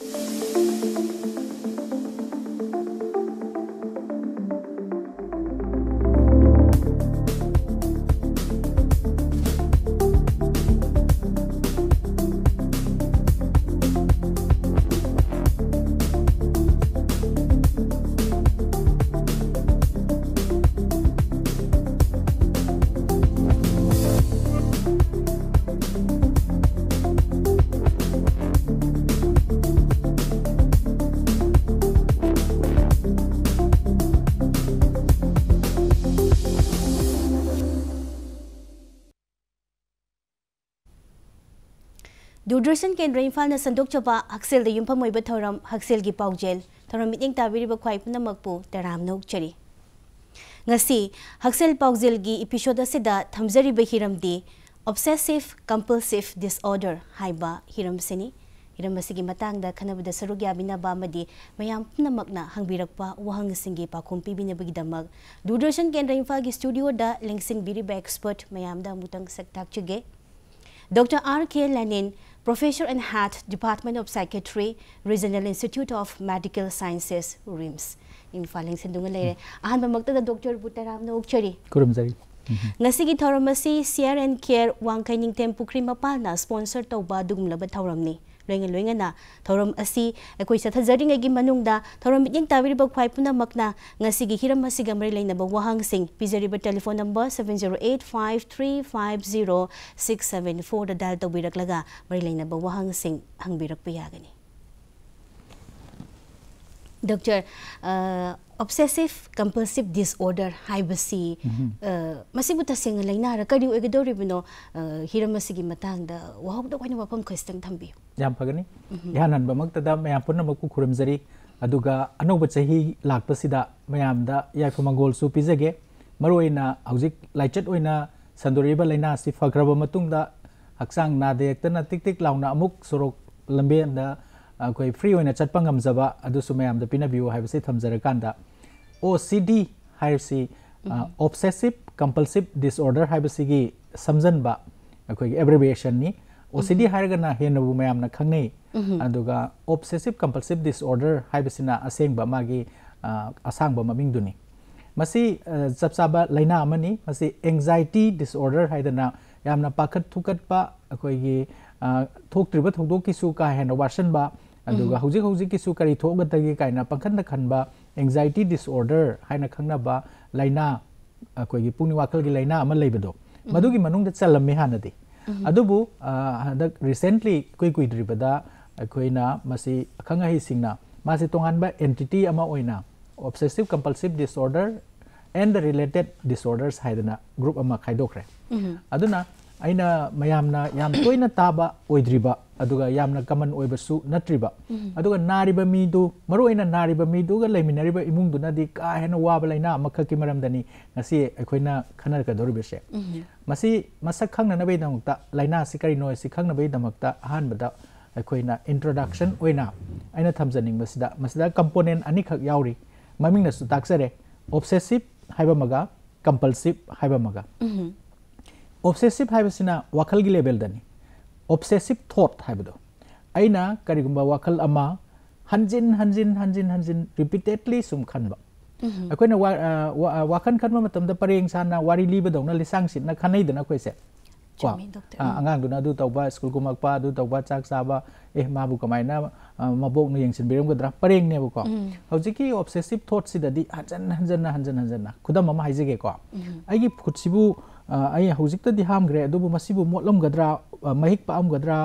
うん。ꯐꯦꯗꯔꯦꯁꯟ ꯀꯦꯟꯗ꯭ꯔ ꯏꯝꯐꯥꯜꯅ ꯁꯟꯗꯣꯛꯆꯕ ꯍꯛꯁꯦꯜꯗ ꯌꯨꯝꯐꯝ ꯑꯣꯏꯕ ꯊꯧꯔꯝ ꯍꯛꯁꯦꯜꯒꯤ ꯄꯥꯎꯖꯦꯜ ꯊꯧꯔꯝ ꯃꯤꯠꯌꯦꯡ ꯇꯥꯕꯤꯔꯤꯕ ꯈ꯭ꯋꯥꯏ ꯄꯨꯝꯅꯃꯛꯄꯨ ꯇꯔꯥꯝꯅ ꯎꯛꯆꯔꯤ ꯉꯁꯤ ꯍꯛꯁꯦꯜ ꯄꯥꯎꯖꯦꯜꯒꯤ ꯏꯄꯤꯁꯣꯗ ꯑꯁꯤꯗ ꯊꯝꯖꯔꯤꯕ ꯍꯤꯔꯝꯗꯤ ꯑꯣꯕꯁꯦꯁꯤꯚ ꯀꯝꯄꯜꯁꯤꯚ ꯗꯤꯁꯑꯣꯔꯗꯔ ꯍꯥꯏꯕ ꯍꯤꯔꯝꯁꯤꯅꯤ ꯍꯤꯔꯝ ꯑꯁꯤꯒꯤ ꯃꯇꯥꯡꯗ ꯈꯟꯅꯕꯗ ꯁꯔꯨꯛ ꯌꯥꯕꯤꯅꯕ ꯑꯃꯗꯤ ꯃꯌꯥꯝ ꯄꯨꯝꯅꯃꯛꯅ ꯍꯪꯕꯤꯔꯛꯄ ꯋꯥꯍꯪꯁꯤꯡꯒꯤ ꯄꯥꯎꯈꯨꯝ ꯄꯤꯕꯤꯅꯕꯒꯤꯗꯃꯛ ꯗꯨꯔꯗꯔꯁꯟ ꯀꯦꯟꯗ꯭ꯔ ꯏꯝꯐꯥꯜꯒꯤ ꯁ꯭ꯇꯨꯗꯤꯑꯣꯗ ꯂꯦꯡꯁꯤꯟꯕꯤꯔꯤꯕ ꯑꯦꯛꯁꯄꯔꯠ ꯃꯌꯥꯝꯗ ꯑꯃꯨꯛꯇꯪ ꯁꯛ ꯇꯥꯛꯆꯒꯦ Dr. R. K. Lenin, Professor in Head, Department of Psychiatry, Regional Institute of Medical Sciences, RIMS. In Heng Sendungan lele, Ahan Mamakta Dr. Buttaram na Ukchari. Kurum Zari. Mhm. Ngasigi thoram asi Share and Care Wangkaining Tempukri Mapal na sponsor tawba dugumlaba thoram ni. ꯂꯣꯏꯅ ꯂꯣꯏꯅꯅ ꯊꯧꯔꯝ ꯑꯁꯤ ꯑꯩꯈꯣꯏ ꯆꯠꯊꯖꯔꯤꯉꯩꯒꯤ ꯃꯅꯨꯡꯗ ꯊꯧꯔꯝ ꯃꯤꯠꯌꯦꯡ ꯇꯥꯕꯤꯔꯤꯕ ꯈ꯭ꯋꯥꯏ ꯄꯨꯝꯅꯃꯛꯅ ꯉꯁꯤꯒꯤ ꯍꯤꯔꯝ ꯑꯁꯤꯒ ꯃꯔꯤ ꯂꯩꯅꯕ ꯋꯥꯍꯪꯁꯤꯡ ꯄꯤꯖꯔꯤꯕ telephone number seven zero eight five three five zero six seven ꯐꯣꯔꯗ ꯗꯥꯏꯜ ꯇꯧꯕꯤꯔꯛꯂꯒ ꯃꯔꯤ ꯂꯩꯅꯕ ꯋꯥꯍꯪꯁꯤꯡ ꯍꯪꯕꯤꯔꯛꯄ ꯌꯥꯒꯅꯤ Doktor, uh, obsessive compulsive disorder hai mm -hmm. uh, masih buta sing lain ara lah. kadi u ego dori bino uh, hira masih gi matang da wahok da kwanya wapam kwestang tambi. Yang pagani, ni, -hmm. ya nan tada me pun na maku kurem zari aduga anu baca hi lak basi da me am da ya kuma gol su pize ge maru ina auzik lajat u ina sandori ba lain asif fagra bamatung aksang na dek tana tik tik launa amuk sorok lembian anda. अखोई फ्री होने चटप गमजब मैम पीनबू है थमजरकान O C D है ऑब्सेसिव कंपल्सिव डिसऑर्डर है समजनब अखोई ओ सी डी है हेनबू मैम खाने ऑब्सेसिव कंपल्सिव डिसऑर्डर है असेंब मागी असंग ममिंगनी चप चाब लेना एंजाइटी डिसऑर्डर है पाखट थुकट अखोई थोक्ट्रीब थोदों की वाशनब किसु कई कायना पखन खनब एंगजाइटी डिसऑर्डर है खब लाइना अगर पुनवाखल की लाइना लेबदो मनुद चलमे हादे अब रिसेंटली कुद्रीबद अखना तोब entity obsessive compulsive disorder and the related disorders है ग्रुप खाइद्रेना ꯑꯩꯅ ꯃꯌꯥꯝꯅ ꯌꯥꯝ ꯇꯣꯏꯅ ꯇꯥꯕ ꯑꯣꯏꯗ꯭ꯔꯤꯕ ꯑꯗꯨꯒ ꯌꯥꯝꯅ ꯀꯃꯟ ꯑꯣꯏꯕꯁꯨ ꯅꯠꯇ꯭ꯔꯤꯕ ꯑꯗꯨꯒ ꯅꯥꯔꯤꯕ ꯃꯤꯗꯨ ꯃꯔꯨꯑꯣꯏꯅ ꯅꯥꯔꯤꯕ ꯃꯤꯗꯨꯒ ꯂꯩꯃꯤꯟꯅꯔꯤꯕ ꯏꯃꯨꯡꯗꯨꯅꯗꯤ ꯀꯥ ꯍꯦꯟꯅ ꯋꯥꯕ ꯂꯩꯅꯥ ꯑꯃꯈꯛꯀꯤ ꯃꯔꯝꯗꯅꯤ ꯉꯁꯤ ꯑꯩꯈꯣꯏꯅ ꯈꯟꯅꯔꯛꯀꯗꯧꯔꯤꯕꯁꯦ ꯃꯁꯤ ꯃꯁꯛ ꯈꯪꯅꯅꯕꯒꯤꯗꯃꯛꯇ ꯂꯥꯏꯅꯥꯁꯤ ꯀꯔꯤꯅꯣ ꯁꯤ ꯈꯪꯅꯕꯒꯤꯗꯃꯛꯇ ꯑꯍꯥꯟꯕꯗ ꯑꯩꯈꯣꯏꯅ ꯏꯟꯇ꯭ꯔꯣꯗꯛꯁꯟ ꯑꯣꯏꯅ ꯑꯩꯅ ꯊꯝꯖꯅꯤꯡꯕꯁꯤꯗ ꯃꯁꯤꯗ ꯀꯝꯄꯣꯅꯦꯟ ꯑꯅꯤꯈꯛ ꯌꯥꯎꯔꯤ ꯃꯃꯤꯡꯅꯁꯨ ꯇꯥꯛꯆꯔꯦ ꯑꯣꯞꯁꯦꯁꯤꯞ ꯍꯥꯏꯕ ꯑꯃꯒ ꯀꯝꯄꯜꯁꯤꯞ ꯍꯥꯏꯕ ꯑꯃꯒ obsessive haibasina wakal gi level dani obsessive thought haibdo aina karigumba wakal ama hanjin hanjin hanjin hanjin repeatedly sum khanba akoina wakan khanba matamda pareng sana wari liba dongna lisang sit na khanai dana koise ko angang duna du tawba school ko magpa du tawba chak saba eh mabu kamaina mabok nu yengsin biram gadra pareng ne bu ko hawjiki obsessive thought sidadi hanjan hanjan hanjan hanjan na khudam mama haijege ko agi khutsibu ꯑꯩ ꯍꯧꯖꯤꯛꯇꯗꯤ ꯍꯥꯝꯈ꯭ꯔꯦ ꯑꯗꯨꯕꯨ ꯃꯁꯤꯕꯨ ꯃꯣꯠꯂꯝꯒꯗ꯭ꯔꯥ ꯃꯍꯤꯛ ꯄꯥꯛꯑꯝꯒꯗ꯭ꯔꯥ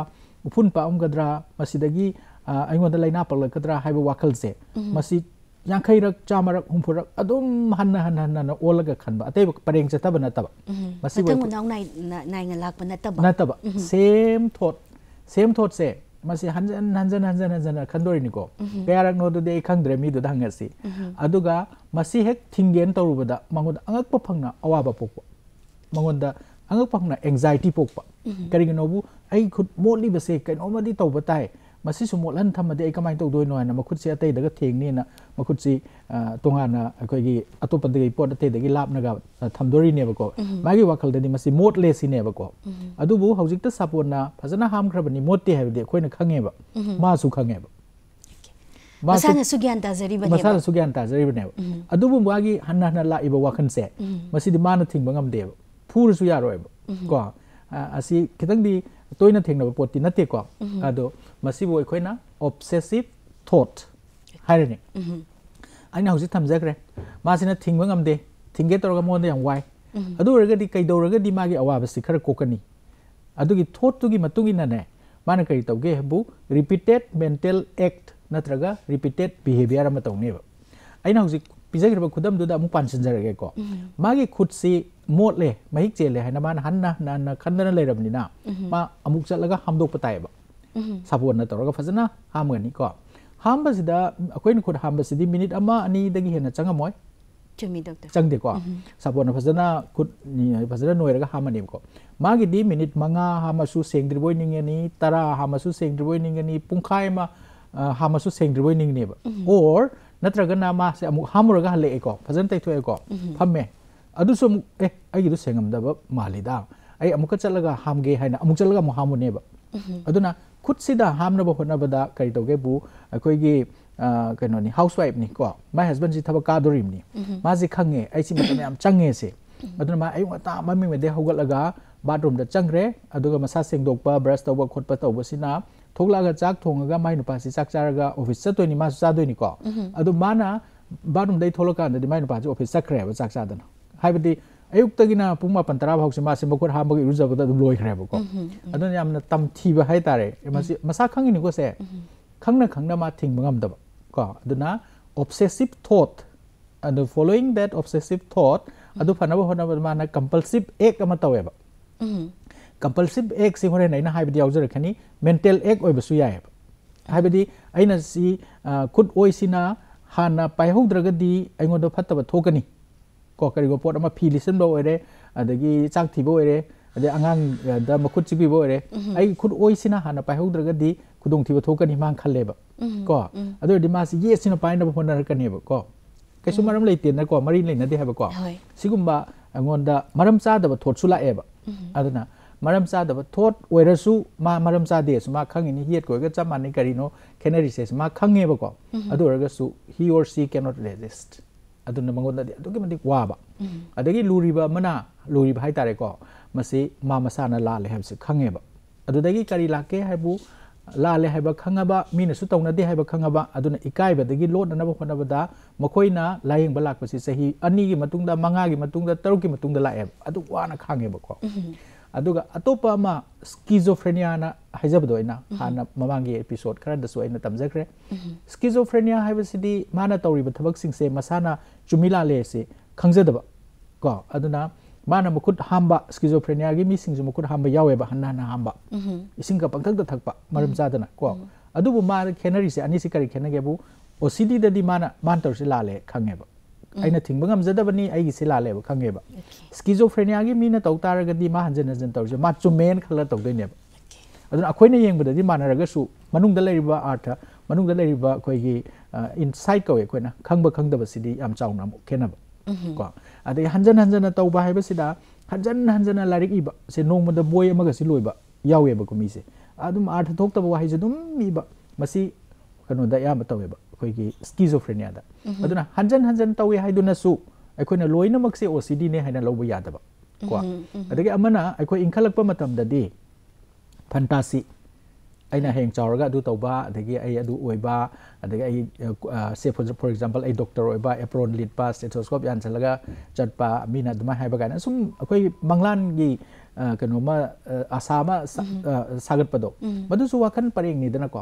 ꯎꯐꯨꯟ ꯄꯥꯛꯑꯝꯒꯗ꯭ꯔꯥ ꯃꯁꯤꯗꯒꯤ ꯑꯩꯉꯣꯟꯗ ꯂꯥꯏꯅꯥ ꯄꯛꯂꯛꯀꯗ꯭ꯔꯥ ꯍꯥꯏꯕ ꯋꯥꯈꯜꯁꯦ ꯃꯁꯤ ꯌꯥꯡꯈꯩꯔꯛ ꯆꯥꯝꯃꯔꯛ ꯍꯨꯝꯐꯨꯔꯛ ꯑꯗꯨꯝ ꯍꯟꯅ ꯍꯟꯅ ꯍꯟꯅ ꯑꯣꯜꯂꯒ ꯈꯟꯕ ꯑꯇꯩꯕ ꯄꯔꯦꯡ ꯆꯠꯇꯕ ꯅꯠꯇꯕ ꯃꯁꯤꯕꯨ ꯅꯥꯏꯅ ꯂꯥꯛꯄ ꯅꯠꯇꯕ ꯅꯠꯇꯕ ꯁꯦꯝ ꯊꯣꯠ ꯁꯦꯝ ꯊꯣꯠꯁꯦ ꯃꯁꯤ ꯍꯟꯖꯟ ꯍꯟꯖꯟ ꯍꯟꯖꯟ ꯍꯟꯖꯟ ꯈꯟꯗꯣꯔꯤꯅꯤꯀꯣ ꯀꯌꯥꯔꯛꯅꯣ ꯑꯗꯨꯗꯤ ꯑꯩ ꯈꯪꯗ꯭ꯔꯦ ꯃꯤꯗꯨꯗ ꯍꯪꯉꯁꯤ ꯑꯗꯨꯒ ꯃꯁꯤ ꯍꯦꯛ ꯊꯤꯡꯒꯦꯅ ꯇꯧꯔꯨꯕꯗ ꯃꯉꯣꯟꯗ ꯑꯉꯛꯄ ꯐꯪꯅ ꯑꯋꯥꯕ ꯄꯣꯛꯄ ꯃꯉꯣꯟꯗ ꯑꯉꯛꯄꯅ ꯑꯦꯡꯖꯥꯏꯇꯤ ꯄꯣꯛꯄ ꯀꯔꯤꯒꯤꯅꯣꯕꯨ ꯑꯩ ꯈꯨꯠ ꯃꯣꯠꯂꯤꯕꯁꯦ ꯀꯩꯅꯣꯝꯃꯗꯤ ꯇꯧꯕ ꯇꯥꯏ ꯃꯁꯤꯁꯨ ꯃꯣꯠꯍꯟ ꯊꯝꯃꯗꯤ ꯑꯩ ꯀꯃꯥꯏꯅ ꯇꯧꯗꯣꯏꯅꯣ ꯍꯥꯏꯅ ꯃꯈꯨꯠꯁꯦ ꯑꯇꯩꯗꯒ ꯊꯦꯡꯅꯤꯅ ꯃꯈꯨꯠꯁꯤ ꯇꯣꯉꯥꯟꯅ ꯑꯩꯈꯣꯏꯒꯤ ꯑꯇꯣꯞꯄꯗꯒꯤ ꯄꯣꯠ ꯑꯇꯩꯗꯒꯤ ꯂꯥꯞꯅꯒ ꯊꯝꯗꯣꯔꯤꯅꯦꯕꯀꯣ ꯃꯥꯒꯤ ꯋꯥꯈꯜꯗꯗꯤ ꯃꯁꯤ ꯃꯣꯠꯂꯦ ꯁꯤꯅꯦꯕꯀꯣ ꯑꯗꯨꯕꯨ ꯍꯧꯖꯤꯛꯇ ꯁꯥꯄꯣꯟꯅ ꯐꯖꯅ ꯍꯥꯝꯈ꯭ꯔꯕꯅꯤ ꯃꯣꯠꯇꯦ ꯍꯥꯏꯕꯗꯤ ꯑꯩꯈꯣꯏꯅ ꯈꯪꯉꯦꯕ ꯃꯥꯁꯨ ꯈꯪꯉꯦꯕ ꯃꯁꯥꯅꯁꯨ ꯒ꯭ꯌꯥꯟ ꯇꯥꯖꯔꯤꯕꯅꯦꯕ ꯃꯁꯥꯅꯁꯨ ꯒ꯭ꯌꯥꯟ ꯇꯥꯖꯔꯤꯕꯅꯦꯕ ꯑꯗꯨꯕꯨ ꯃꯥꯒꯤ ꯍꯟꯅ ꯍꯟꯅ ꯂꯥꯛꯏꯕ ꯋꯥꯈꯜꯁꯦ ꯃꯁꯤꯗꯤ ꯃꯥꯅ ꯊꯤꯡꯕ ꯉꯝꯗꯦꯕ फूर सु यारोयबो असि खितंग दि तोइन थेंगनो पोति नते को अदो मसिबो अखैना ऑब्सेसिव थॉट हायरेने आइन हाउजि थामजग्रे मासिना थिंग बंगम दे थिंगे तोरग मोन दे वाइ अदो रग दि कै दोरग दि मागे अवाबसि खर कोकनी अदो गि थॉट तुगि मतुगि नने माने कै तोगे हबु रिपीटेड मेंटल एक्ट नत्रगा रिपीटेड बिहेवियर मतोनेबो आइन हाउजि ꯄꯤꯖꯈ꯭ꯔꯤꯕ ꯈꯨꯗꯝꯗꯨꯗ ꯑꯃꯨꯛ ꯄꯥꯟꯁꯤꯟꯖꯔꯒꯦꯀꯣ ꯃꯥꯒꯤ ꯈꯨꯠꯁꯤ ꯃꯣꯠꯂꯦ ꯃꯍꯤꯛ ꯆꯦꯜꯂꯦ ꯍꯥꯏꯅ ꯃꯥꯅ ꯍꯟꯅ ꯍꯟꯅ ꯈꯟꯗꯅ ꯂꯩꯔꯕꯅꯤꯅ ꯃꯥ ꯑꯃꯨꯛ ꯆꯠꯂꯒ ꯍꯥꯝꯗꯣꯛꯄ ꯇꯥꯏꯌꯦꯕ ꯁꯥꯄꯣꯟꯅ ꯇꯧꯔꯒ ꯐꯖꯅ ꯍꯥꯝꯒꯅꯤꯀꯣ ꯍꯥꯝꯕꯁꯤꯗ ꯑꯩꯈꯣꯏꯅ ꯈꯨꯠ ꯍꯥꯝꯕꯁꯤꯗꯤ ꯃꯤꯅꯤꯠ ꯑꯃ ꯑꯅꯤꯗꯒꯤ ꯍꯦꯟꯅ ꯆꯪꯉꯝꯃꯣꯏ ꯆꯪꯗꯦꯀꯣ ꯁꯥꯄꯣꯟꯅ ꯐꯖꯅ ꯈꯨꯠ ꯐꯖꯅ ꯅꯣꯏꯔꯒ ꯍꯥꯝꯃꯅꯦꯕꯀꯣ ꯃꯥꯒꯤꯗꯤ ꯃꯤꯅꯤꯠ ꯃꯉꯥ ꯍꯥꯝꯃꯁꯨ ꯁꯦꯡꯗ꯭ꯔꯤꯕ ꯑꯣꯏꯅꯤꯡꯒꯅꯤ ꯇꯔꯥ ꯍꯥꯝꯃꯁꯨ ꯁꯦꯡꯗ꯭ꯔꯤꯕ ꯑꯣꯏꯅꯤꯡꯒꯅꯤ ꯄꯨꯡꯈꯥꯏ ꯑꯃ ꯍꯥꯝꯃꯁꯨ ꯁꯦꯡꯗ꯭ꯔꯤꯕ ꯑꯣꯏꯅꯤꯡꯅꯦꯕ ꯑꯣꯔ नत्रगना मासे अमुक हामुरगा हले एको फजन तै थुएको फम्मे अदुसो अमुक ए अगिदु सेंगमदब मालिदा ai amuka chalaga hamge haina amuk chalaga mu hamu neba aduna khut sida hamna ba hona bada kari toge bu koi gi kaino ni housewife ni ko my husband ji thaba ka dorim ni ma ji khange ai si mata yam change se aduna ma ai ta ma mi me de hogat laga bathroom da changre aduga masa sengdok pa brush tawba khot pa tawba sina थोला चाक थोगा माइन चाक चारा office चतनी मा चादनीको अब माना बारूद थोलकानी माइन ऑफिस चक्रेब चाक चादनाबी अयुक्तना पुंग मपन तरह हाउस मैं मकुर हाब इब लोहरेबको अम तम थीब है तारे मसा खानीको खना खा थीबको ऑब्सेसिव थोट अब फॉलोइंग दैट ऑब्सेसिव थॉट अब फनब होना कंपलसीव एक्ट तौब ꯀꯝꯄꯜꯁꯤꯞ ꯑꯦꯛꯁꯤ ꯍꯣꯔꯦꯟ ꯑꯩꯅ ꯍꯥꯏꯕꯗꯤ ꯌꯥꯎꯖꯔꯛꯀꯅꯤ ꯃꯦꯟꯇꯦꯜ ꯑꯦꯛ ꯑꯣꯏꯕꯁꯨ ꯌꯥꯏꯑꯕ ꯍꯥꯏꯕꯗꯤ ꯑꯩꯅ ꯁꯤ ꯈꯨꯠ ꯑꯣꯏꯁꯤꯅ ꯍꯥꯟꯅ ꯄꯥꯏꯍꯧꯗ꯭ꯔꯒꯗꯤ ꯑꯩꯉꯣꯟꯗ ꯐꯠꯇꯕ ꯊꯣꯛꯀꯅꯤ ꯀꯣ ꯀꯔꯤꯒꯨꯝꯕ ꯄꯣꯠ ꯑꯃ ꯐꯤ ꯂꯤꯠꯁꯤꯟꯕ ꯑꯣꯏꯔꯦ ꯑꯗꯒꯤ ꯆꯥꯛ ꯊꯤꯕ ꯑꯣꯏꯔꯦ ꯑꯗꯩ ꯑꯉꯥꯡꯗ ꯃꯈꯨꯠ ꯆꯤꯛꯄꯤꯕ ꯑꯣꯏꯔꯦ ꯑꯩ ꯈꯨꯠ ꯑꯣꯏꯁꯤꯅ ꯍꯥꯟꯅ ꯄꯥꯏꯍꯧꯗ꯭ꯔꯒꯗꯤ ꯈꯨꯗꯣꯡꯊꯤꯕ ꯊꯣꯛꯀꯅꯤ ꯃꯥꯅ ꯈꯜꯂꯦꯕ ꯀꯣ ꯑꯗꯨ ꯑꯣꯏꯔꯗꯤ ꯃꯥꯁꯤ ꯌꯦꯠꯁꯤꯅ ꯄꯥꯏꯅꯕ ꯍꯣꯠꯅꯔꯛꯀꯅꯦꯕ ꯀꯣ ꯀꯩꯁꯨ ꯃꯔꯝ ꯂꯩꯇꯦꯅꯀꯣ ꯃꯔꯤ ꯂꯩꯅꯗꯦ ꯍꯥꯏꯕꯀꯣ ꯁꯤꯒꯨꯝꯕ ꯑꯩꯉꯣꯟꯗ ꯃꯔꯝ ꯆꯥꯗꯕ ꯊꯣꯠꯁꯨ ꯂꯥꯛꯑꯦꯕ ꯑꯗꯨꯅ मरम चादब थोट ओरसु मा मरम चादे सु मा खंगिनि हियत कोइगा चम माने करिनो खेनरी से मा खंगे बको अदु रगा सु ही और सी कैन नॉट रेजिस्ट अदु न मंगो नदि अदु के मदि वाबा अदगि लुरिबा मना लुरिबा हाइ तारे को मसे मा मसा न लाले हेब से खंगे ब अदु दगि करी लाके हेबु लाले हेब खंगबा मीन सु तौना दे हेब खंगबा अदु न इकाइ बदगि लोट न बखो न बदा मखोइना लायेंग बलाक पसि सही अनि गी मतुंग दा मंगा गी मतुंग दा तरु गी मतुंग दा लाए अदु वाना खंगे बको ꯑꯗꯨꯒ ꯑꯇꯣꯞꯄ ꯑꯃ ꯁ꯭ꯀꯤꯖꯣꯐ꯭ꯔꯦꯅꯤꯌꯥꯅ ꯍꯥꯏꯖꯕꯗꯣ ꯑꯩꯅ ꯍꯥꯟꯅ ꯃꯃꯥꯡꯒꯤ ꯑꯦꯄꯤꯁꯣꯗ ꯈꯔꯗꯁꯨ ꯑꯩꯅ ꯇꯝꯖꯈ꯭ꯔꯦ ꯁ꯭ꯀꯤꯖꯣꯐ꯭ꯔꯦꯅꯤꯌꯥ ꯍꯥꯏꯕꯁꯤꯗꯤ ꯃꯥꯅ ꯇꯧꯔꯤꯕ ꯊꯕꯛꯁꯤꯡꯁꯦ ꯃꯁꯥꯅ ꯆꯨꯝꯃꯤ ꯂꯥꯜꯂꯦ ꯑꯁꯤ ꯈꯪꯖꯗꯕ ꯀꯣ ꯑꯗꯨꯅ ꯃꯥꯅ ꯃꯈꯨꯠ ꯍꯥꯝꯕ ꯁ꯭ꯀꯤꯖꯣꯐ꯭ꯔꯦꯅꯤꯌꯥꯒꯤ ꯃꯤꯁꯤꯡꯁꯨ ꯃꯈꯨꯠ ꯍꯥꯝꯕ ꯌꯥꯎꯋꯦꯕ ꯍꯟꯅ ꯍꯟꯅ ꯍꯥꯝꯕ ꯏꯁꯤꯡꯒ ꯄꯪꯊꯛꯇ ꯊꯛꯄ ꯃꯔꯝ ꯆꯥꯗꯅ ꯀꯣ ꯑꯗꯨꯕꯨ ꯃꯥꯅ ꯈꯦꯠꯅꯔꯤꯁꯦ ꯑꯅꯤꯁꯤ ꯀꯔꯤ ꯈꯦꯠꯅꯒꯦꯕꯨ ꯑꯣ ꯁꯤ ꯗꯤꯗꯗꯤ ꯃꯥꯅ ꯃꯥꯅ ꯇꯧꯔꯤꯁꯦ ꯂꯥꯜꯂꯦ ꯈꯪꯉꯦꯕ ꯑꯩꯅ ꯊꯤꯡꯕ ꯉꯝꯖꯗꯕꯅꯤ ꯑꯩꯒꯤꯁꯤ ꯂꯥꯜꯂꯦꯕ ꯈꯪꯉꯦꯕ ꯁ꯭ꯀꯤꯖꯣꯐ꯭ꯔꯦꯅꯤꯌꯥꯒꯤ ꯃꯤꯅ ꯇꯧ ꯇꯥꯔꯒꯗꯤ ꯃꯥ ꯍꯟꯖꯤꯟ ꯍꯟꯖꯤꯟ ꯇꯧꯔꯤꯁꯦ ꯃꯥ ꯆꯨꯝꯃꯦꯅ ꯈꯜꯂ ꯇꯧꯗꯣꯏꯅꯦꯕ ꯑꯗꯨꯅ ꯑꯩꯈꯣꯏꯅ ꯌꯦꯡꯕꯗꯗꯤ ꯃꯥꯟꯅꯔꯒꯁꯨ ꯃꯅꯨꯡꯗ ꯂꯩꯔꯤꯕ ꯑꯥꯔꯊ ꯃꯅꯨꯡꯗ ꯂꯩꯔꯤꯕ ꯑꯩꯈꯣꯏꯒꯤ ꯏꯟꯁꯥꯏꯠ ꯀꯧꯋꯦ ꯑꯩꯈꯣꯏꯅ ꯈꯪꯕ ꯈꯪꯗꯕꯁꯤꯗꯤ ꯌꯥꯝ ꯆꯥꯎꯅ ꯑꯃꯨꯛ ꯈꯦꯠꯅꯕ ꯀꯣ ꯑꯗꯩ ꯍꯟꯖꯤꯟ ꯍꯟꯖꯤꯟꯅ ꯇꯧꯕ ꯍꯥꯏꯕꯁꯤꯗ ꯍꯟꯖꯤꯟ ꯍꯟꯖꯤꯟꯅ ꯂꯥꯏꯔꯤꯛ ꯏꯕ ꯁꯦ ꯅꯣꯡꯃꯗ ꯕꯣꯏ ꯑꯃꯒꯁꯤ ꯂꯣꯏꯕ ꯌꯥꯎꯋꯦꯕꯀꯣ ꯃꯤꯁꯦ ꯑꯗꯨꯝ ꯑꯥꯔꯊ ꯊꯣꯛꯇꯕ ꯋꯥꯍꯩꯁꯦ ꯑꯗꯨꯝ ꯏꯕ ꯃꯁꯤ ꯀꯩꯅꯣꯗ ꯑꯌꯥꯝꯕ ꯇꯧꯋꯦꯕ ꯑꯩꯈꯣꯏꯒꯤ ꯁ꯭ꯀꯤꯖꯣꯐ꯭ꯔꯦꯅꯤꯌꯥꯗ ꯑꯗꯨꯅ ꯍꯟꯖꯟ ꯍꯟꯖꯟ ꯇꯧꯏ ꯍꯥꯏꯗꯨꯅꯁꯨ ꯑꯩꯈꯣꯏꯅ ꯂꯣꯏꯅꯃꯛꯁꯦ ꯑꯣ ꯁꯤ ꯗꯤꯅꯦ ꯍꯥꯏꯅ ꯂꯧꯕ ꯌꯥꯗꯕ ꯀꯣ ꯑꯗꯒꯤ ꯑꯃꯅ ꯑꯩꯈꯣꯏ ꯏꯟꯈꯠꯂꯛꯄ ꯃꯇꯝꯗꯗꯤ ꯐꯟꯇꯥꯁꯤ aina heng chauraga du toba adagi ai adu oiba adagi ai say for for example ai doctor oiba apron lit pa stethoscope yan chalaga chatpa mina duma haiba kana sum koi manglan gi kanoma asama sagat pado madu su wakan paring ni dana ko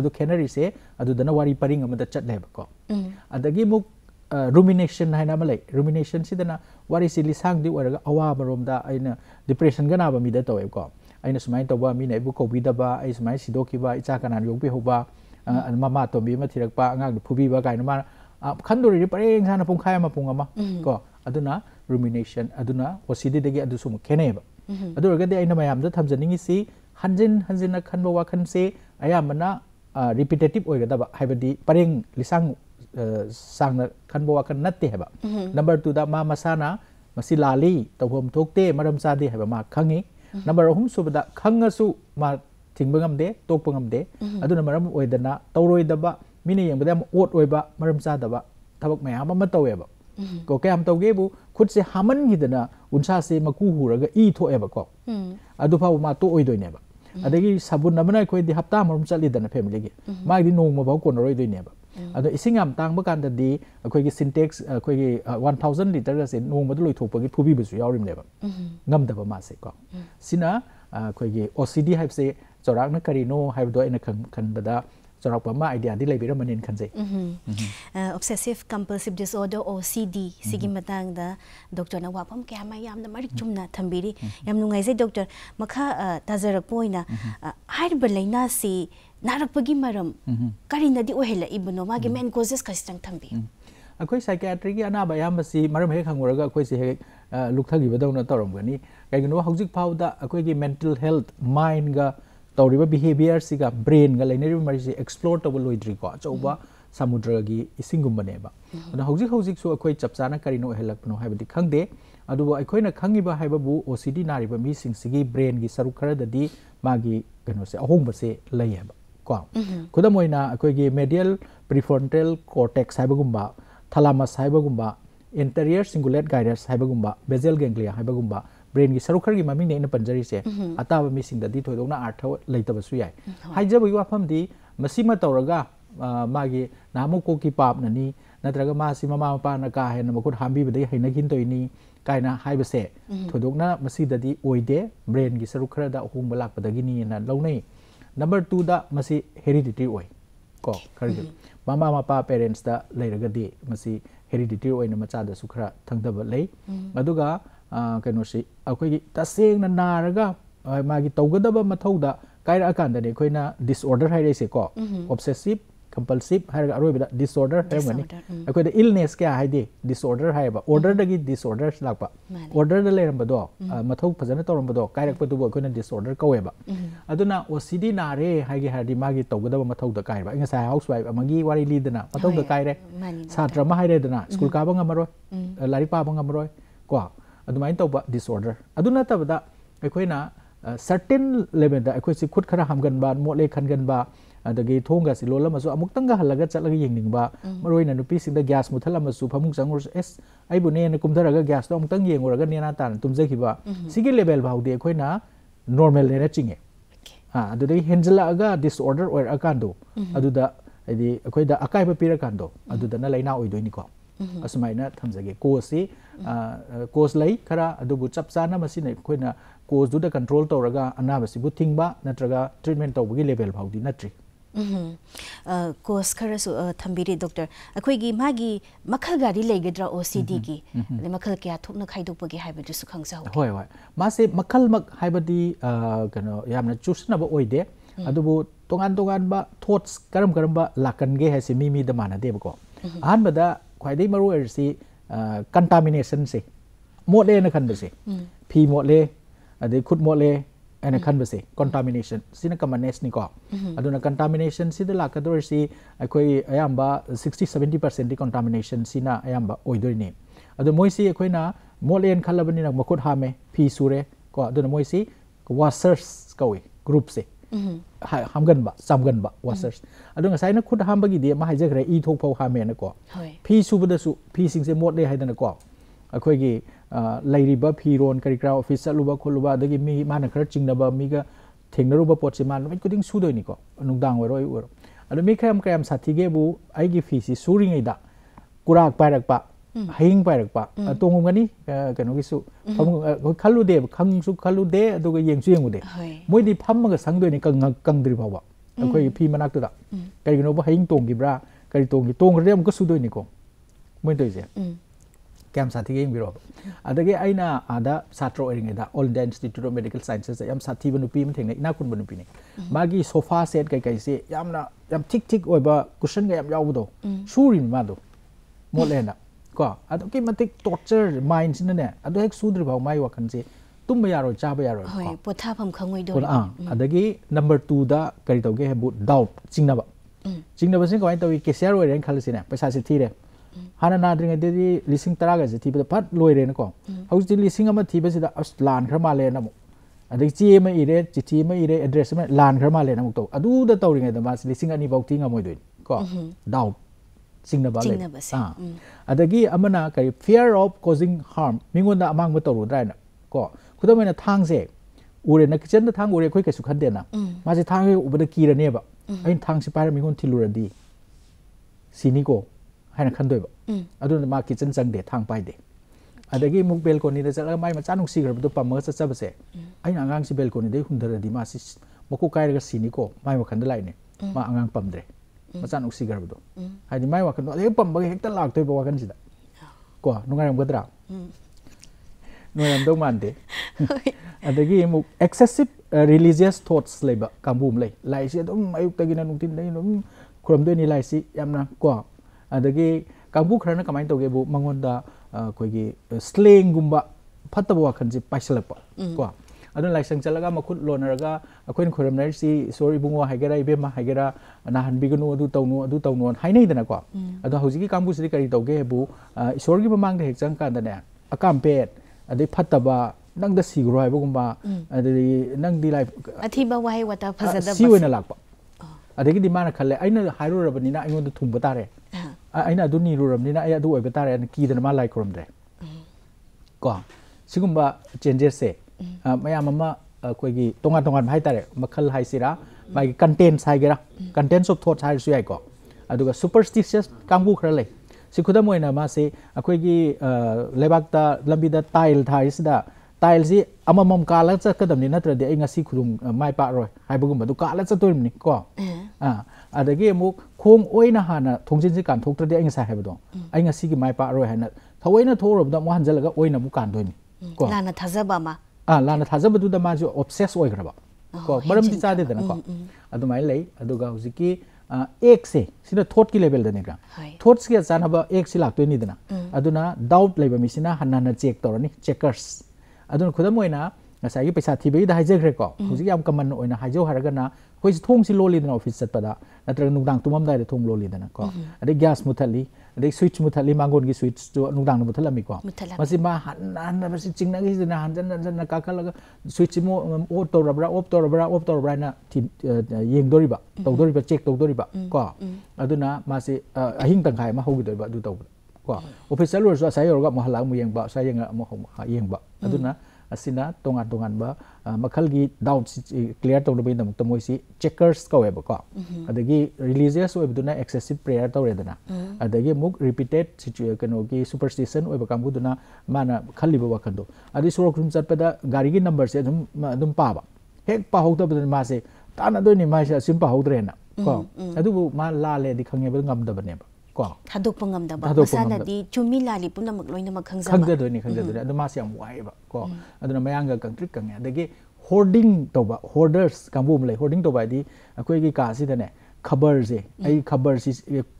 adu canary se adu dana wari paring amada chat leba ko adagi muk rumination hai na malai rumination si dana wari si lisang di waraga awa marom da aina depression ga na ba mi da tawai ko ꯑꯩꯅ ꯁꯨꯃꯥꯏꯅ ꯇꯧꯕ ꯃꯤꯅ ꯑꯩꯕꯨ ꯀꯧꯕꯤꯗꯕ ꯑꯩ ꯁꯨꯃꯥꯏꯅ ꯁꯤꯗꯣꯛꯈꯤꯕ ꯏꯆꯥ ꯀꯅꯥꯅ ꯌꯣꯛꯄꯤꯍꯧꯕ ꯃꯃꯥ ꯇꯣꯝꯕꯤ ꯑꯃ ꯊꯤꯔꯛꯄ ꯑꯉꯥꯡꯗ ꯐꯨꯕꯤꯕ ꯀꯥꯏꯅ ꯃꯥꯅ ꯈꯟꯗꯣꯔꯤꯗꯤ ꯄꯔꯦꯡ ꯁꯥꯅ ꯄꯨꯡꯈꯥꯏ ꯑꯃ ꯄꯨꯡ ꯑꯃ ꯀꯣ ꯑꯗꯨꯅ ꯔꯨꯃꯤꯅꯦꯁꯟ ꯑꯗꯨꯅ ꯑꯣꯁꯤꯗꯤꯗꯒꯤ ꯑꯗꯨꯁꯨ ꯑꯃꯨꯛ ꯈꯦꯠꯅꯩꯕ ꯑꯗꯨ ꯑꯣꯏꯔꯒꯗꯤ ꯑꯩꯅ ꯃꯌꯥꯝꯗ ꯊꯝꯖꯅꯤꯡꯉꯤꯁꯤ ꯍꯟꯖꯤꯟ ꯍꯟꯖꯤꯟꯅ ꯈꯟꯕ ꯋꯥꯈꯟꯁꯦ ꯑꯌꯥꯝꯕꯅ ꯔꯤꯄꯤꯇꯦꯇꯤꯞ ꯑꯣꯏꯒꯗꯕ ꯍꯥꯏꯕꯗꯤ ꯄꯔꯦꯡ ꯂꯤꯁꯥꯡ ꯁꯥꯡꯅ ꯈꯟꯕ ꯋꯥꯈꯜ ꯅꯠꯇꯦ ꯍꯥꯏꯕ ꯅꯝꯕꯔ ꯇꯨꯗ ꯃꯥ ꯃꯁꯥꯅ ꯃꯁꯤ ꯂꯥꯜꯂꯤ ꯇꯧꯐꯝ ꯊꯣꯛꯇꯦ ꯃꯔꯝ ꯆꯥꯗꯦ ꯍꯥꯏꯕ ꯃꯥ ꯈꯪꯉꯤ number ahum subda khanga su ma thingba ngam de tokpa ngam de adu na maram oidana toroi da ba mine yang badam ot oiba maram sa da ba thabak ma ama tawe ba ko ke am tawge bu khut se haman gi dana unsa se maku hu raga i tho e ba ko adu pha ma to oidoi ne ba adagi sabun namna khoi di hafta maram chali dana family gi ma di nong ma ba ko noroi doi ne ba 啊，那一些氨糖，不管是 AD，n u e g 者 Synthex，e g 者 One Thousand，liter 或者是 Nuong，我都容易通过一些 Puberty 尿液来，啊，氨糖的宝妈慎 a sina，啊，或者 OCD Hypose，甲状腺功能低，h y p o h y r i d 那肯定肯定不得。चौरप idea लेरमने खाजे obsessive compulsive disorder O C D सिगी मतंग द doctor ना वापम क्या मा याम मरि चुमना थंबिरी याम नुंगाइजे डॉक्टर मखा ताजरप ओइना हाइब लेना से नारपगी मरम करिनदि ओहेला इबनो मागे मेन कोजेस कसितंग थंबी ꯑꯩꯈꯣꯏ ꯁꯥꯏꯀꯤꯌꯥꯇ꯭ꯔꯤꯒꯤ ꯑꯅꯥꯕ ꯑꯌꯥꯝꯕꯁꯤ ꯃꯔꯝ ꯍꯦꯛ ꯍꯪꯉꯨꯔꯒ ꯑꯩꯈꯣꯏꯁꯤ ꯍꯦꯛ ꯂꯨꯛꯊꯈꯤꯕꯗꯧꯅ ꯇꯧꯔꯝꯒꯅꯤ ꯀꯩꯒꯤꯅꯣ ꯍꯧꯖꯤꯛ ꯐꯥꯎꯗ ꯑꯩꯈꯣꯏꯒꯤ ꯃꯦꯟꯇꯦꯜ ꯍꯦꯜꯊ ꯃꯥꯏꯟꯒ तौरीबा बिहेवियर सिगा ब्रेन गा लेनेरिबा मरिसे एक्सप्लोर तब लोइद्री को अचौबा समुद्र गी इसिंगुमनेबा अन हौजिक हौजिक सु अखोय चपचाना करिनो हेलकनो हाइबदि खंगदे ꯑꯗꯨꯕꯨ ꯑꯩꯈꯣꯏꯅ ꯈꯪꯉꯤꯕ ꯍꯥꯏꯕꯕꯨ ꯑꯣ ꯁꯤ ꯗꯤ ꯅꯥꯔꯤꯕ ꯃꯤꯁꯤꯡꯁꯤꯒꯤ ꯕ꯭ꯔꯦꯟꯒꯤ ꯁꯔꯨꯛ ꯈꯔꯗꯗꯤ ꯃꯥꯒꯤ ꯀꯩꯅꯣꯁꯦ ꯑꯍꯣꯡꯕꯁꯦ ꯂꯩ ꯍꯥꯏꯕ ꯀꯣ ꯈꯨꯗꯝ ꯑꯣꯏꯅ ꯑꯩꯈꯣꯏꯒꯤ ꯃꯦꯗꯤꯌꯦꯜ ꯄ꯭ꯔꯤꯐ꯭ꯔꯣꯟꯇꯦꯜ ꯀꯣꯔꯇꯦꯛꯁ ꯍꯥꯏꯕꯒꯨꯝꯕ ꯊꯥꯂꯥꯃꯁ ꯍꯥꯏꯕꯒꯨꯝꯕ ꯏꯟꯇꯔꯤꯌꯔ ꯁꯤꯡꯒꯨꯂꯦꯠ ꯒꯥꯏꯔꯁ ꯍꯥꯏꯕꯒꯨꯝꯕ ꯕꯦꯖꯦꯜ ꯒꯦꯡꯒ꯭ꯂꯤꯌꯥ ꯍꯥꯏꯕꯒꯨꯝꯕ ब्रेनगी सरुखरगी ममिंग ने इन पंजरी से अताब मिसिंग ददी थोइदोना अर्थ लैतबसु याय हाइजबगी दी तौरगा मागी नामुको की पाप ननी नत्रगा मासी ममा मपा न का हेन मकुट हांबी बदे हैन गिन तोइनी कायना हाइबसे थोइदोना मसी ददी ओइदे ब्रेनगी सरुखरदा अहोंग लाकपदगी नि नंबर 2 दा मसी हेरिडिटरी ओइ को ममा मपा पेरेंट्स दा लैरगदी मसी हेरिडिटरी ओइन मचा दा सुखरा ꯀꯩꯅꯣꯁꯤ ꯑꯩꯈꯣꯏꯒꯤ ꯇꯁꯦꯡꯅ ꯅꯥꯔꯒ ꯃꯥꯒꯤ ꯇꯧꯒꯗꯕ ꯃꯊꯧꯗ ꯀꯥꯏꯔꯛꯑꯀꯥꯟꯗꯅꯦ ꯑꯩꯈꯣꯏꯅ ꯗꯤꯁꯑꯣꯔꯗꯔ ꯍꯥꯏꯔꯛꯏꯁꯦꯀꯣ ꯑꯣꯞꯁꯦꯁꯤꯞ ꯀꯝꯄꯜꯁꯤꯞ ꯍꯥꯏꯔꯒ ꯑꯔꯣꯏꯕꯗ ꯗꯤꯁꯑꯣꯔꯗꯔ ꯍꯥꯏꯔꯝꯒꯅꯤ ꯑꯩꯈꯣꯏꯗ ꯏꯜꯅꯦꯁ ꯀꯌꯥ ꯍꯥꯏꯗꯤ ꯗꯤꯁꯑꯣꯔꯗꯔ ꯍꯥꯏꯌꯦꯕ ꯑꯣꯔꯗꯔꯗꯒꯤ ꯗꯤꯁꯑꯣꯔꯗꯔ ꯂꯥꯛꯄ ꯑꯣꯔꯗꯔꯗ ꯂꯩꯔꯝꯕꯗꯣ ꯃꯊꯧ ꯐꯖꯅ ꯇꯧꯔꯝꯕꯗꯣ ꯀꯥꯏꯔꯛꯄꯗꯨꯕꯨ ꯑꯩꯈꯣꯏꯅ ꯗꯤꯁꯑꯣꯔꯗꯔ ꯀꯧꯋꯦꯕ ꯑꯗꯨꯅ ꯑꯣ ꯁꯤ ꯗꯤ ꯅꯥꯔꯦ ꯍꯥꯏꯒꯦ ꯍꯥꯏꯔꯗꯤ ꯃꯥꯒꯤ ꯇꯧꯒꯗꯕ ꯃꯊꯧꯗ ꯀꯥꯏꯔꯕ ꯑꯩ ꯉꯁꯥꯏ ꯍꯥꯎꯁ ꯋꯥꯏꯐ ꯑꯃꯒꯤ ꯋꯥꯔꯤ ꯂꯤꯗꯅ ꯃꯊꯧꯗ ꯀꯥꯏꯔꯦ ꯁꯥꯇ꯭ꯔ ꯑꯃ ꯍꯥꯏꯔꯦꯗꯅ ꯁ꯭ꯀꯨꯜ ꯀꯥꯕ ꯉꯝꯃꯔꯣꯏ ꯂꯥꯏꯔꯤꯛ ꯄꯥꯕ ꯉꯝꯃꯔꯣꯏ ꯀꯣ अदुमाइन तब डिसऑर्डर अदु नतबदा अखोइना सर्टेन लेवल दा अखोइ खुद खरा हमगन बा मोले खनगन बा अदगे थोंगा सि लोलम सो अमुक तंगा हलगा चलग यिंगनिंग बा मरोइना नुपी सिंदा ग्यास मुथल अम सु फमुक संगुर एस आइबु ने ने कुमदरगा ग्यास तो अमुक तंग यिंगोरगा नेना तान तुमजे खिबा सिगे लेवल बाउदे अखोइना नॉर्मल लेना चिंगे हा अदुदे हेंजलागा डिसऑर्डर ओर अकांदो अदुदा अदि अखोइदा अकाइबा पिरकांदो अदुदना लेना ओइदोइनिको असमाइना थमजगे कोसी कोसलाई खरा चपचा कोसदुद कंट्रोल तौर अनाब थिंग नत्रग ट्रीटमेंट तब की लेवल फाउद नत्री कोस खरसु थम्बीरे डॉक्टर अखोई मागी मखल गारी लेगद्र ओसीडी की मखल क्या थोक्न खाइदोपगे हाइबदिसु खंगसा हो होय होय मासे मखल मख हाइबदि कनो यामन चुसनबो ओइदे अदुबो तोगान तोगान बा थॉट्स करम करम uh, contamination se mo le na khan ba se hmm. phi mo le ade khut mo le ana hmm. khan ba se contamination sina ka manes ni ko hmm. aduna contamination si de la ka dor si akoi ayamba 60 70% di contamination sina ayamba oidoi ni adu moi si akoi na mo le en khalabani na makut ha me phi sure ko aduna moi si washers kawi group se hai ham gan ba sam gan ba washers adung sai na khud ham bagi dia ma hai jakre i thok phau ha me na ko phi su da su phi sing se mod le hai da na ko akhoi gi lairi ba phi ron kari kra office lu ba kholu ba da gi mi ma na khra ching na ba mi ga theng na ru ba pot se ma ko ding su doi ni ko anung dang wa roi ur adu mi kham kram sathi ge bu ai gi phi si su ring ai da kurak pa rak pa हयिंग पायरपा तोंगमगनी कनोगिसु खल्लुदे खंगसु खल्लुदे अदुगा येंगसु येंगुदे मोइदि फम्मगा संगदोनि Kang कंगदरि बावा अखोय फि मनाकतुदा करिगनो बा हयिंग तोंगिब्रा करि तोंगि तोंगरे अमका सुदोनि को मोइ तोइजे क्याम साथि game बिरो अदगे आइना आदा छात्र ओरिंगदा All India Institute of Medical Sciences याम साथि बनु पि मथेंगे इना कुन बनु पिने मागी सोफा सेट कै कै से यामना याम ठीक ठीक ओइबा कुशन गा याम यावदो सुरिन मादो मोलेना ꯀꯣ ꯑꯗꯨꯛꯀꯤ ꯃꯇꯤꯛ ꯇꯣꯔꯆꯔ ꯃꯥꯏꯟꯁꯤꯅꯅꯦ ꯑꯗꯨ ꯍꯦꯛ ꯁꯨꯗ꯭ꯔꯤꯐꯥꯎ ꯃꯥꯏ ꯋꯥꯈꯟꯁꯦ tumba yaro chaba yaro hoi potha pham khangoi do ah adagi number 2 da kari tawge hebu doubt chingna ba chingna ba sing kawai tawi cashier oi ren khalasi ne paisa si thire hana na dringa de di lising tara ga ji thiba phat loi ren ko house di lising ama thiba sida as lan khra ma le na mu adagi chi ma ire chithi ma ire address ma lan khra ma le na mu to adu da tawringa da ma lising ani bauti nga moi do ko doubt ꯆꯤꯡꯅꯕ ꯂꯩ ꯑꯥ ꯑꯗꯒꯤ ꯑꯃꯅ ꯀꯔꯤ fear of causing ꯍꯥꯔꯝ ꯃꯤꯉꯣꯟꯗ ꯑꯃꯥꯡꯕ ꯇꯧꯔꯨꯗ꯭ꯔꯥꯅ ꯀꯣ ꯈꯨꯗꯝ ꯑꯣꯏꯅ ꯊꯥꯡꯁꯦ ꯎꯔꯦꯅ ꯀꯤꯆꯟꯗ ꯊꯥꯡ ꯎꯔꯦ ꯑꯩꯈꯣꯏ ꯀꯩꯁꯨ ꯈꯟꯗꯦꯅ ꯃꯥꯁꯦ ꯊꯥꯡ ꯍꯦꯛ ꯎꯕꯗ ꯀꯤꯔꯅꯦꯕ ꯑꯩꯅ ꯊꯥꯡꯁꯤ ꯄꯥꯏꯔ ꯃꯤꯉꯣꯟ ꯊꯤꯜꯂꯨꯔꯗꯤ ꯁꯤꯅꯤꯀꯣ ꯍꯥꯏꯅ ꯈꯟꯗꯣꯏꯕ ꯑꯗꯨꯅ ꯃꯥ ꯀꯤꯆꯟ ꯆꯪꯗꯦ ꯊꯥꯡ ꯄꯥꯏꯗꯦ ꯑꯗꯒꯤ ꯑꯃꯨꯛ ꯕꯦꯜꯀꯣꯅꯤꯗ ꯆꯠꯂꯒ ꯃꯥꯏ ꯃꯆꯥ ꯅꯨꯡꯁꯤꯈ꯭ꯔꯕꯗꯣ ꯄꯝꯃꯒ ꯆꯠꯆꯕꯁꯦ ꯑꯩꯅ ꯑꯉꯥꯡꯁꯤ ꯕꯦꯜꯀꯣꯅꯤꯗꯩ ꯍꯨꯟꯊꯔꯗꯤ ꯃꯥꯁꯤ ꯃꯀꯣꯛ ꯀꯥꯏꯔꯒ ꯁꯤꯅꯤꯀꯣ ꯃꯥꯏ ꯋꯥꯈꯟꯗ ꯂꯥꯛꯏꯅꯦ ꯃꯥ ꯑꯉꯥꯡ ꯄꯝꯗ꯭ꯔꯦ Mm. macam oksigen betul. Mm. Hai di mai wakan dia pun bagi hektar lak tu bawa kan sih sida. Ko nungai yang kedua, Mm. Nungai yang dong mande. Ada gi muk excessive uh, religious thoughts leba kambum lei. Lai sia tu mm, ayuk tagi nak nungtin dah, nung kurang tu ni lai si yam na ko. Ada gi kambu kerana kamain tu bu mangon da uh, koi gi uh, bawa kan patabu wakan si paisalepa. Mm. Ko. อันนั้นไล่สังเกตแล้วก็มาคุดโลนแล้วก็คุื่อนขุดมันได้สิสุรี่บุงว่าให้กระไรเบี้ยมาให้กระนาหันบีกนัวดูเต่านัวดูเต่านัวให้ในเดนกว่าอันนั้นเขาจะกี่กัมพูริกันอีเต่าเก็บบุสุริบุงมังเด็กจังกันเดนอาการเป็ดอันนี้พัฒนาบานั่งดัสีกรวยบุกมาอันนี้นั่งดีไลฟ์อธิบายว่าแต่ภาษาเดิมสิวันละกวอันนี้ก็ดีมากนะคันเลยไอ้นั่นหารูระเบียนนะไอ้นั่นถุงบุตรเร่ไอ้นั่นดูนีรูระเบียนนะไอ้ดูไอ้ปตาเร่กี่เนมาไล่ครมเร่ก็ซึ่งบ้เจนเจสเซ Ah, mayam ama ah, koi gi tongan tongan hai tare makhal hai sira mai contents hai gira contents of thoughts hai su ai ko aduga superstitious kambu khra lai si khudam oina ma se akoi ah, gi lebak ta lambi da tile thai sida tile ji ama mom ka la cha kadam ni natra de ainga si khudum mai pa roi hai bugum du ka la cha toim ni ko eh. a adagi mu khong oina hana thongjin ji kan thoktra de ainga sa hebdo ainga mm. si gi mai pa roi hana thawai na thorob da mo hanjalaga oina mu kan doini ko mm. lana thazaba ma lana thazab tu dah maju obses oi kerba. Ko, macam tu cahde dana एक से thought की level देने का thoughts के जान hub एक से लाख नहीं देना अदुना डाउट चेक तोरने चेकर्स अदुन खुदा पैसा थी भाई दहाई जग रे कमन ना होइना हाई जो हर अगर ना कोई ऑफिस से पड़ा ना तेरे नुकदांग तुम्हारे थोंग लोली देना adai switch một thằng lima mangon cái switch làm to nungdang mà thalami ko masi ma han han masi chingna gi na han jan jan na ka ka cái switch mô ô tô mu o ô tô op to ô tô to rabra na ti yeng dori ba to dori bạc check đôi bạc à to dori ba ko aduna masi ahing tang khai ma hogi dori ba du to ko official ro sa sai ro ga mo halak mu yeng ba sai yeng bạc à ba aduna asina tongan tongan ba makhal gi doubt clear to bai namuk tamoi si checkers ka weba ko adagi religious web duna excessive prayer to redana adagi muk repeated situation no gi superstition weba kam duna mana khali ba wakhan do adi surok rum chat pada gari gi number se dum dum pa ba hek pa hok da ma se ta na do ni ma se sim pa hok dre na ko adu ma la le di khangye ba ngam da ba ne ba ko thaduk pangam da ba masana di chumi lali puna mak loina mak khangza khangza do ni khangza do adu mas yam wai ba ko adu na mayang ga kang trick kang ya dagi hoarding to ba hoarders kambu mlai hoarding to ba di akoi gi ka si da ne khabar se ai khabar si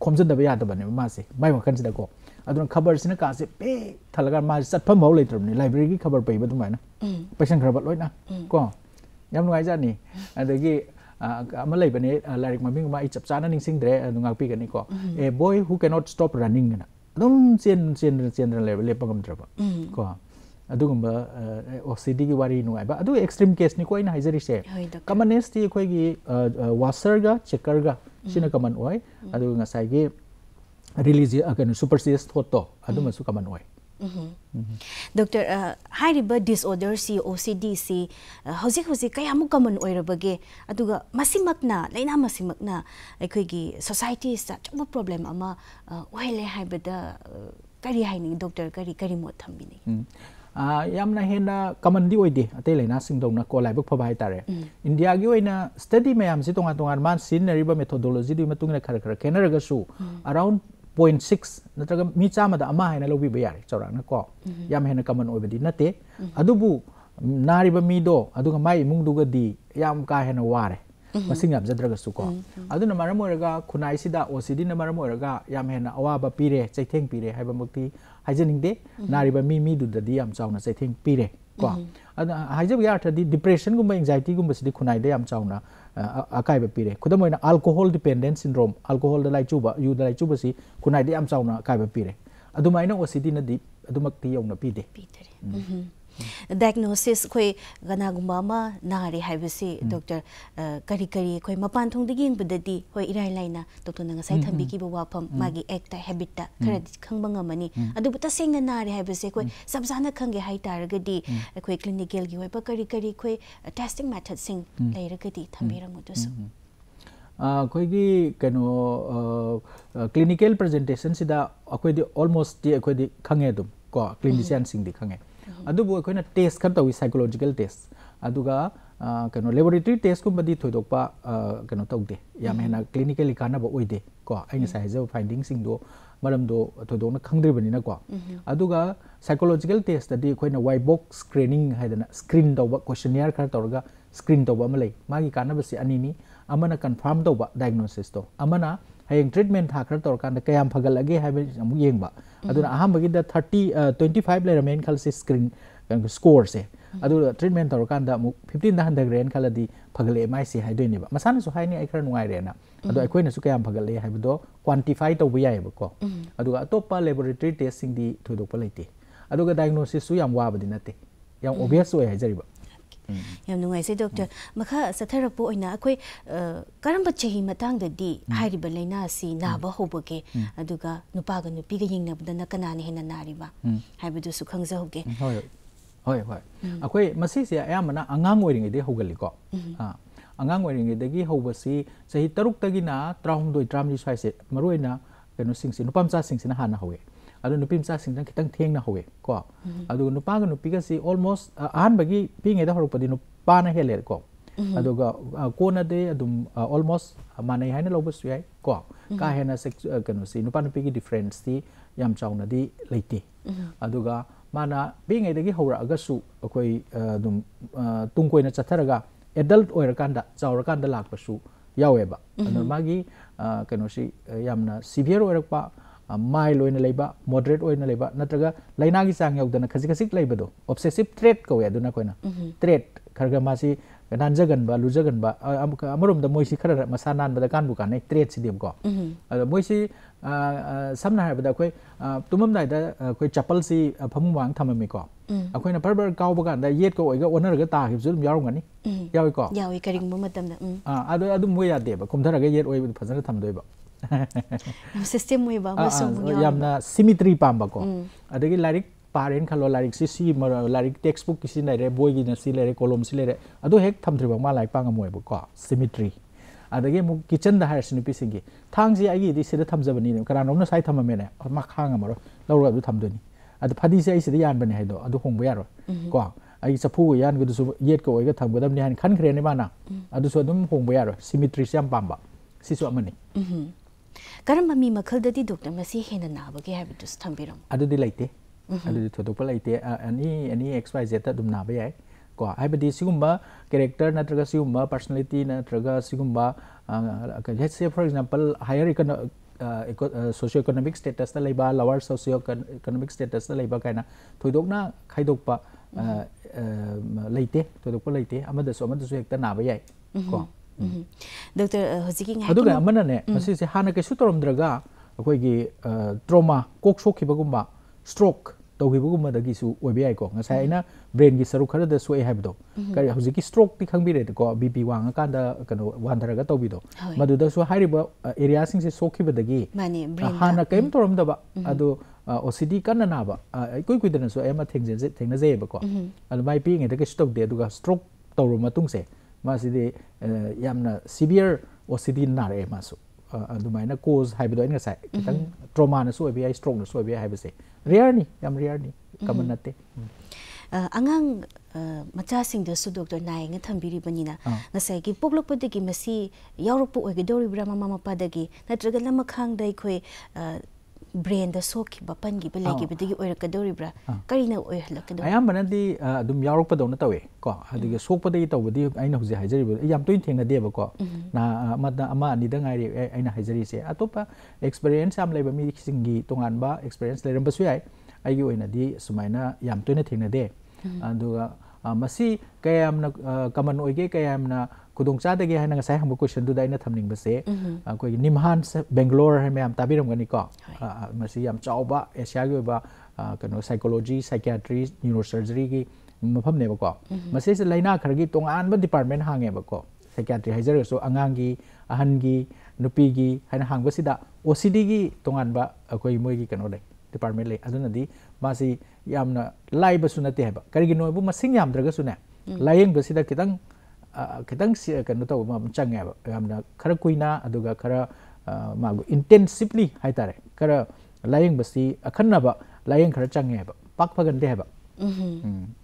khomsa da ba ya da ba ne ma se mai ma khangza da ko adu na khabar si na ka se pe thalaga ma sat pham mau lai trum ni library gi khabar pai ba du mai na patient khabar loina ko yam ngai ja ni adagi ama lei bane larik maming ma ichap chana ning sing dre nungak pi gani ko a boy who cannot stop running na dum chen chen chen le le pagam draba ko ꯑꯗꯨꯒꯨꯝꯕ ꯑꯣꯁꯤꯗꯤꯒꯤ ꯋꯥꯔꯤ ꯅꯨꯡꯉꯥꯏꯕ ꯑꯗꯨ extreme ꯀꯦꯁꯅꯤꯀꯣ ꯑꯩꯅ ꯍꯥꯏꯖꯔꯤꯁꯦ ꯀꯃꯟꯅꯦꯁꯇꯤ ꯑꯩꯈꯣꯏꯒꯤ ꯋꯥꯁꯔꯒ ꯆꯦꯀꯔꯒ ꯁꯤꯅ common ꯑꯣꯏ ꯑꯗꯨꯒ ꯉꯁꯥꯏꯒꯤ ꯔꯤꯂꯤꯖꯤ ꯀꯩꯅꯣ ꯁꯨꯄꯔꯁꯤꯁ ꯊꯣꯠꯇꯣ ꯑꯗꯨꯃꯁꯨ ꯀꯃꯟ ꯑꯣꯏ Doctor, hariba disorder si OCD si hozik hozik kaya mo common oirabage aduga masimakna laina masimakna akhoi gi society sa chobu problem ama oile haibada kari haini doctor kari kari mo thambini yamna hena common di oide ate laina singdong na kolai buk phabai tare india gi oina study mayam si tonga tonga man sin neriba methodology du matung na khar khar kenaraga su around point six ꯅꯠꯇ꯭ꯔꯒ ꯃꯤ ꯆꯥꯝꯃꯗ ꯑꯃ ꯍꯥꯏꯅ ꯂꯧꯕꯤꯕ ꯌꯥꯔꯦ ꯆꯥꯎꯔꯥꯛꯅ ꯀꯣ ꯌꯥꯝ ꯍꯦꯟꯅ ꯀꯃꯟ ꯑꯣꯏꯕꯗꯤ ꯅꯠꯇꯦ ꯑꯗꯨꯕꯨ ꯅꯥꯔꯤꯕ ꯃꯤꯗꯣ ꯑꯗꯨꯒ ꯃꯥꯒꯤ ꯏꯃꯨꯡꯗꯨꯒꯗꯤ ꯌꯥꯝ ꯀꯥ ꯍꯦꯟꯅ ꯋꯥꯔꯦ ꯃꯁꯤꯡ ꯌꯥꯝꯖꯗ꯭ꯔꯒꯁꯨ ꯀꯣ ꯑꯗꯨꯅ ꯃꯔꯝ ꯑꯣꯏꯔꯒ ꯈꯨꯟꯅꯥꯏꯁꯤꯗ ꯑꯣ ꯁꯤ ꯗꯤꯅ ꯃꯔꯝ ꯑꯣꯏꯔꯒ ꯌꯥꯝ ꯍꯦꯟꯅ ꯑꯋꯥꯕ ꯄꯤꯔꯦ ꯆꯩꯊꯦꯡ ꯄꯤꯔꯦ ꯍꯥꯏꯕꯃꯛꯇꯤ ꯍꯥꯏꯖꯅꯤꯡꯗꯦ ꯅꯥꯔꯤꯕ ꯃꯤ ꯃꯤꯗꯨꯗꯗꯤ ꯌꯥꯝ ꯆꯥꯎꯅ ꯆꯩꯊꯦꯡ ꯄꯤꯔꯦ ꯀꯣ ꯑꯗꯨꯅ ꯍꯥꯏꯖꯕꯒꯤ ꯑꯥꯔꯊꯗꯤ ꯗꯤꯄ꯭ꯔꯦꯁꯟꯒꯨꯝꯕ ꯑꯦꯡꯖꯥꯏꯇꯤꯒꯨꯝꯕꯁꯤꯗꯤ ꯈꯨꯟꯅꯥꯏꯗ ꯌꯥꯝ ꯆꯥꯎꯅ uh, akai ba pire kuda moina alcohol dependence syndrome alcohol dalai chuba yu dalai chuba si kunai de am sauna akai ba pire aduma ina wasidi di aduma ti yong na pide pite diagnosis koi gana gumba ma na re hai bisi mm. doctor eh, kari kari koi ma pan thong digin bda di koi irai lai na doctor nanga sai thambi ki bwa pam mm. magi ek ta habit ta kara di mm. khang banga mani adu buta seng na re hai bisi koi sab zana khang ge hai tar ga di eh, koi clinical gi hoi pa kari kari koi eh, testing method sing lai ra ga di thambi ra mo dusu ah, koi gi kano clinical presentation sida akwe di almost di akwe di khang e dum ko clinician sing di khang e अदुबु अखोइना test खर तवि psychological test अदुगा कनो laboratory test कुम बदी थोइदोकपा कनो तौदे याम हेना clinically कानाबो ओइदे को आइना साइजो फाइंडिंग सिंग दो मरम को अदुगा टेस्ट ददी अखोइना स्क्रीनिंग हाइदना स्क्रीन तब क्वेश्चनियर खर तौर स्क्रीन दौबा मले मागी कानाबसि अनिनी अमना हयें ट्रीटमेंट था खर तौर क्या फगलगे है अहमद थर्टी ट्वेंटी फाइव लेरमें खल से स्क्रीन स्कोर से ट्रीटमेंट तौरक फिफ्टीन हंधग्रेन खल फगल माइसे है मसानसु है खर नाइरेना क्या फगल है क्वांटिफाई तब जाएको अतोप लेबोरेटरी टेस्ट थोदप लेते डायग्नोसिस वाबदी नते ओबियस हो ယံနုငယ်စေဒေါက်တာမခါဆထရပိုအိနာအခွေကရမ်ပချေဟိမတန်းဒဒီဟိုင်ရီဘလိုင်းနာစီနာဘဟုတ်ပကေအဒုကနုပါကနုပိကရင်နဗဒနကနာနေဟနနာရီဘဟိုင်ဘဒုစုခန်းဇဟုတ်ကေဟုတ်ဟုတ်ဟုတ်ဟုတ်အခွေမစိစီရအဲမနာအငန်းငွေရင်းတဲ့ဟုတ်ကလေးကောဟာအငန်းငွေရင်းတဲ့ကြီးဟုတ်ပစီစေဟိတရုတ်တကိနာတရောင်းဒွိဒရမ်ရီဆိုင်စစ်မရွေးနာကနုစင်စီနုပမ်စာစင်စီနာဟာနာဟုတ်ကေ ꯑꯗꯨ ꯅꯨꯄꯤ ꯃꯆꯥꯁꯤꯡꯅ ꯈꯤꯇꯪ ꯊꯦꯡꯅ ꯍꯧꯋꯦ ꯀꯣ ꯑꯗꯨꯒ ꯅꯨꯄꯥꯒ ꯅꯨꯄꯤꯒꯁꯤ ꯑꯣꯜꯃꯣꯁ ꯑꯍꯥꯟꯕꯒꯤ ꯄꯤꯛꯏꯉꯩꯗ ꯍꯧꯔꯛꯄꯗꯤ ꯅꯨꯄꯥꯅ ꯍꯦꯜꯂꯦ ꯀꯣ ꯑꯗꯨꯒ ꯀꯣꯟꯅꯗꯤ ꯑꯗꯨꯝ ꯑꯣꯜꯃꯣꯁ ꯃꯥꯟꯅꯩ ꯍꯥꯏꯅ ꯂꯧꯕꯁꯨ ꯌꯥꯏ ꯀꯣ ꯀꯥ ꯍꯦꯟꯅ ꯀꯩꯅꯣꯁꯤ ꯅꯨꯄꯥ ꯅꯨꯄꯤꯒꯤ ꯗꯤꯐ꯭ꯔꯦꯟꯁꯇꯤ ꯌꯥꯝ ꯆꯥꯎꯅꯗꯤ ꯂꯩꯇꯦ ꯑꯗꯨꯒ ꯃꯥꯅ ꯄꯤꯛꯏꯉꯩꯗꯒꯤ ꯍꯧꯔꯛꯑꯒꯁꯨ ꯑꯩꯈꯣꯏ ꯑꯗꯨꯝ ꯇꯨꯡ ꯀꯣꯏꯅ ꯆꯠꯊꯔꯒ ꯑꯦꯗꯜꯠ ꯑꯣꯏꯔꯀꯥꯟꯗ ꯆꯥꯎꯔꯀꯥꯟꯗ ꯂꯥꯛꯄꯁꯨ ꯌꯥꯎꯋꯦꯕ ꯑꯗꯨꯅ ꯃꯥꯒꯤ ꯀꯩꯅꯣꯁꯤ ꯌꯥꯝꯅ ꯁꯤꯚꯤꯌꯔ ꯑꯣꯏꯔꯛꯄ mild ꯑꯣꯏꯅ ꯂꯩꯕ moderate ꯑꯣꯏꯅ ꯂꯩꯕ ꯅꯠꯇ꯭ꯔꯒ ꯂꯥꯏꯅꯥꯒꯤ ꯆꯥꯡ ꯌꯧꯗꯅ ꯈꯖꯤꯛ ꯈꯖꯤꯛ ꯂꯩꯕꯗꯣ obsessive trait ꯀꯧꯋꯦ ꯑꯗꯨꯅ ꯑꯩꯈꯣꯏꯅ trait ꯈꯔꯒ ꯃꯥꯁꯤ ꯅꯥꯟꯖꯒꯟꯕ ꯂꯨꯖꯒꯟꯕ ꯑꯃꯔꯣꯝꯗ ꯃꯣꯏꯁꯤ ꯈꯔ ꯃꯁꯥ ꯅꯥꯟꯕꯗ ꯀꯥꯟꯕꯨ ꯀꯥꯟꯅꯩ ꯇ꯭ꯔꯦꯠꯁꯤꯗꯤꯕꯀꯣ ꯑꯗꯣ ꯃꯣꯏꯁꯤ ꯁꯝꯅ ꯍꯥꯏꯔꯕꯗ ꯑꯩꯈꯣꯏ ꯇꯨꯝꯃꯝꯗꯥꯏꯗ ꯑꯩꯈꯣꯏ ꯆꯄꯜꯁꯤ ꯐꯃꯨꯡ ꯃꯥꯡ ꯊꯝꯃꯝꯃꯤꯀꯣ ꯑꯩꯈꯣꯏꯅ ꯕꯔ ꯕꯔ ꯀꯥꯎꯕ ꯀꯥꯟꯗ ꯌꯦꯠꯀ ꯑꯣꯏꯒ ꯑꯣꯟꯅꯔꯒ ꯇꯥꯈꯤꯕꯁꯨ ꯑꯗꯨꯝ ꯌꯥꯎꯔꯝꯒꯅꯤ ꯌꯥꯎꯏꯀꯣ ꯌꯥꯎꯏ ꯀꯔꯤꯒꯨꯝꯕ ꯃꯇꯝꯗ ꯑꯗꯨ ꯑꯗꯨꯝ ꯃꯣꯏ ꯌꯥꯗꯦꯕ ꯀꯨꯝꯊꯔꯒ ꯌꯦꯠ ꯑꯣꯏꯕꯗꯨ ꯐꯖꯅ ꯊꯝꯗꯣꯏꯕ सिस्टम पाबको बा मसुंग यामना सिमिट्री पाम बको अदगी खलो लारिक सि सि मर लारिक टेक्स्ट बुक किसि नाइरे बोय गिना सि लाइरे कोलम सि लाइरे अदो हेक मा लाइक पांग मोय बको सिमिट्री अदगी मु किचन द हायर सिनु पिसिंग थांग जि आगी दि सिरे थमजबनी फदी से आई सिदे यान बने हाइदो अदु होंग यारो को आई खन खरे ने माना अदु सो अदुम से हम पाम करम मी मखल ददी डॉक्टर हेन नाबगे हैबिट स्थंबिरम अदु any any X Y Z त दुम नाबे याय को हैबिट सिगुम्बा कैरेक्टर नत्रगा पर्सनालिटी नत्रगा से for example higher socio economic status ता लाइबा लोअर सोशियो इकोनॉमिक स्टेटस ता लाइबा काइना थोदोकना खाइदोकपा लाइते थोदो पर डॉक्टर हजिकिंग है अदुगा अमना ने मसी से हाना के सुतरम द्रगा अखोय की ट्रॉमा कोक सोखिबगुम्बा स्ट्रोक तौहिबगुम्बा दगी सु ओबे आइ को ngasa ina brain gi saru khara da soe hai bdo kari hoji ki stroke ti khang bi re ko bp wang ka da kano wan thara ga tobi do madu da su hari ba area sing se sokhi ba dagi mane brain ha na kem toram da ba adu OCD kan na ba koi koi da na su ema thengje thengna je ba ko al mai pi nge da ke stroke de du ga stroke tawru matung se Maa siddhe eh, yaam naa severe wa siddhi naar ee maa soo Aandu ah, ah, mai naa cause hai bida wain nga saay mm-hmm. Kitang trauma naa soo ebi yaay strong naa soo ebi yaay hai bise Rare ni, yaam rare ni, mm-hmm. kama naate mm-hmm. ah, Angaang matjaa sing dhaa sudok dhaa naay ngaa tham Nga dai ꯕ꯭ꯔꯦꯟꯗ ꯁꯣꯛꯈꯤꯕ ꯄꯟꯈꯤꯕ ꯂꯩꯈꯤꯕꯗꯒꯤ ꯑꯣꯏꯔꯛꯀꯗꯧꯔꯤꯕ꯭ꯔꯥ ꯀꯔꯤꯅ ꯑꯣꯏꯍꯜꯂꯛꯀꯗꯧ ꯑꯌꯥꯝꯕꯅꯗꯤ ꯑꯗꯨꯝ ꯌꯥꯎꯔꯛꯄꯗꯧꯅ ꯇꯧꯋꯦ ꯀꯣ ꯑꯗꯨꯒ ꯁꯣꯛꯄꯗꯒꯤ ꯇꯧꯕꯗꯤ ꯑꯩꯅ ꯍꯧꯖꯤꯛ ꯍꯥꯏꯖꯔꯤꯕ ꯑꯩ ꯌꯥꯝ ꯇꯣꯏꯅ ꯊꯦꯡꯅꯗꯦꯕꯀꯣ ꯑꯃ ꯑꯅꯤꯗ ꯉꯥꯏꯔꯤ ꯑꯩꯅ ꯍꯥꯏꯖꯔꯤꯁꯦ ꯑꯇꯣꯞꯄ ꯑꯦꯛꯁꯄꯤꯔꯤꯌꯦꯟꯁ ꯌꯥꯝ ꯂꯩꯕ ꯃꯤꯁꯤꯡꯒꯤ ꯇꯣꯉꯥꯟꯕ ꯑꯦꯛꯁꯄꯤꯔꯤꯌꯦꯟꯁ ꯂꯩꯔꯝꯕꯁꯨ ꯌꯥꯏ ꯑꯩꯒꯤ ꯑꯣꯏꯅꯗꯤ ꯁꯨꯃꯥꯏꯅ ꯌꯥꯝ ꯇꯣꯏꯅ ꯊꯦꯡꯅꯗꯦ ꯑꯗꯨꯒ ꯃꯁꯤ ꯀꯌꯥꯝꯅ ꯀꯃꯟ ꯑꯣꯏꯒꯦ ꯀꯌꯥꯝꯅ ꯈꯨꯗꯣꯡꯆꯥꯗꯒꯦ ꯍꯥꯏꯅ ꯉꯁꯥꯏ ꯍꯪꯕ ꯀꯣꯏꯁꯟꯗꯨꯗ ꯑꯩꯅ ꯊꯝꯅꯤꯡꯕꯁꯦ ꯑꯩꯈꯣꯏꯒꯤ ꯅꯤꯝꯍꯥꯟ ꯕꯦꯡꯒ꯭ꯂꯣꯔ ꯍꯥꯏꯅ ꯃꯌꯥꯝ ꯇꯥꯕꯤꯔꯝꯒꯅꯤꯀꯣ ꯃꯁꯤ ꯌꯥꯝ ꯆꯥꯎꯕ ꯑꯦꯁꯤꯌꯥꯒꯤ ꯑꯣꯏꯕ ꯀꯩꯅꯣ ꯁꯥꯏꯀꯣꯂꯣꯖꯤ ꯁꯥꯏꯀꯤꯌꯥꯇ꯭ꯔꯤ ꯅ꯭ꯌꯨꯔꯣꯁꯔꯖꯔꯤꯒꯤ ꯃꯐꯝꯅꯦꯕꯀꯣ ꯃꯁꯤꯁꯦ ꯂꯥꯏꯅꯥ ꯈꯔꯒꯤ ꯇꯣꯉꯥꯟꯕ ꯗꯤꯄꯥꯔꯠꯃꯦꯟ ꯍꯥꯡꯉꯦꯕꯀꯣ ꯁꯥꯏꯀꯤꯌꯥꯇ꯭ꯔꯤ ꯍꯥꯏꯖꯔꯒꯁꯨ ꯑꯉꯥꯡꯒꯤ ꯑꯍꯟꯒꯤ ꯅꯨꯄꯤꯒꯤ ꯍꯥꯏꯅ ꯍꯥꯡꯕꯁꯤꯗ ꯑꯣ ꯁꯤ ꯗꯤꯒꯤ ꯇꯣꯉꯥꯟꯕ ꯑꯩꯈꯣꯏ ꯃꯣꯏꯒꯤ ꯀꯩꯅꯣ ꯂꯩ ꯗꯤꯄꯥꯔꯠꯃꯦꯟ ꯂꯩ ꯑꯗꯨꯅꯗꯤ ꯃꯥꯁꯤ ꯌꯥꯝꯅ ꯂꯥꯏꯕꯁꯨ ꯅꯠꯇꯦ ꯍꯥꯏꯕ ꯀꯔꯤꯒꯤꯅꯣ ꯍꯥꯏꯕꯨ ꯃꯁꯤꯡ ꯌꯥꯝꯗ꯭ꯔꯒꯁꯨꯅꯦ ꯂꯥꯏꯌꯦꯡꯕꯁꯤꯗ ꯈꯤꯇꯪ khitang si ka no to ma chang ya amna khara kuina aduga khara ma go intensively hai tare khara laying basi akhanna ba laying khara chang ya ba pak phagan de ba 嗯哼。嗯。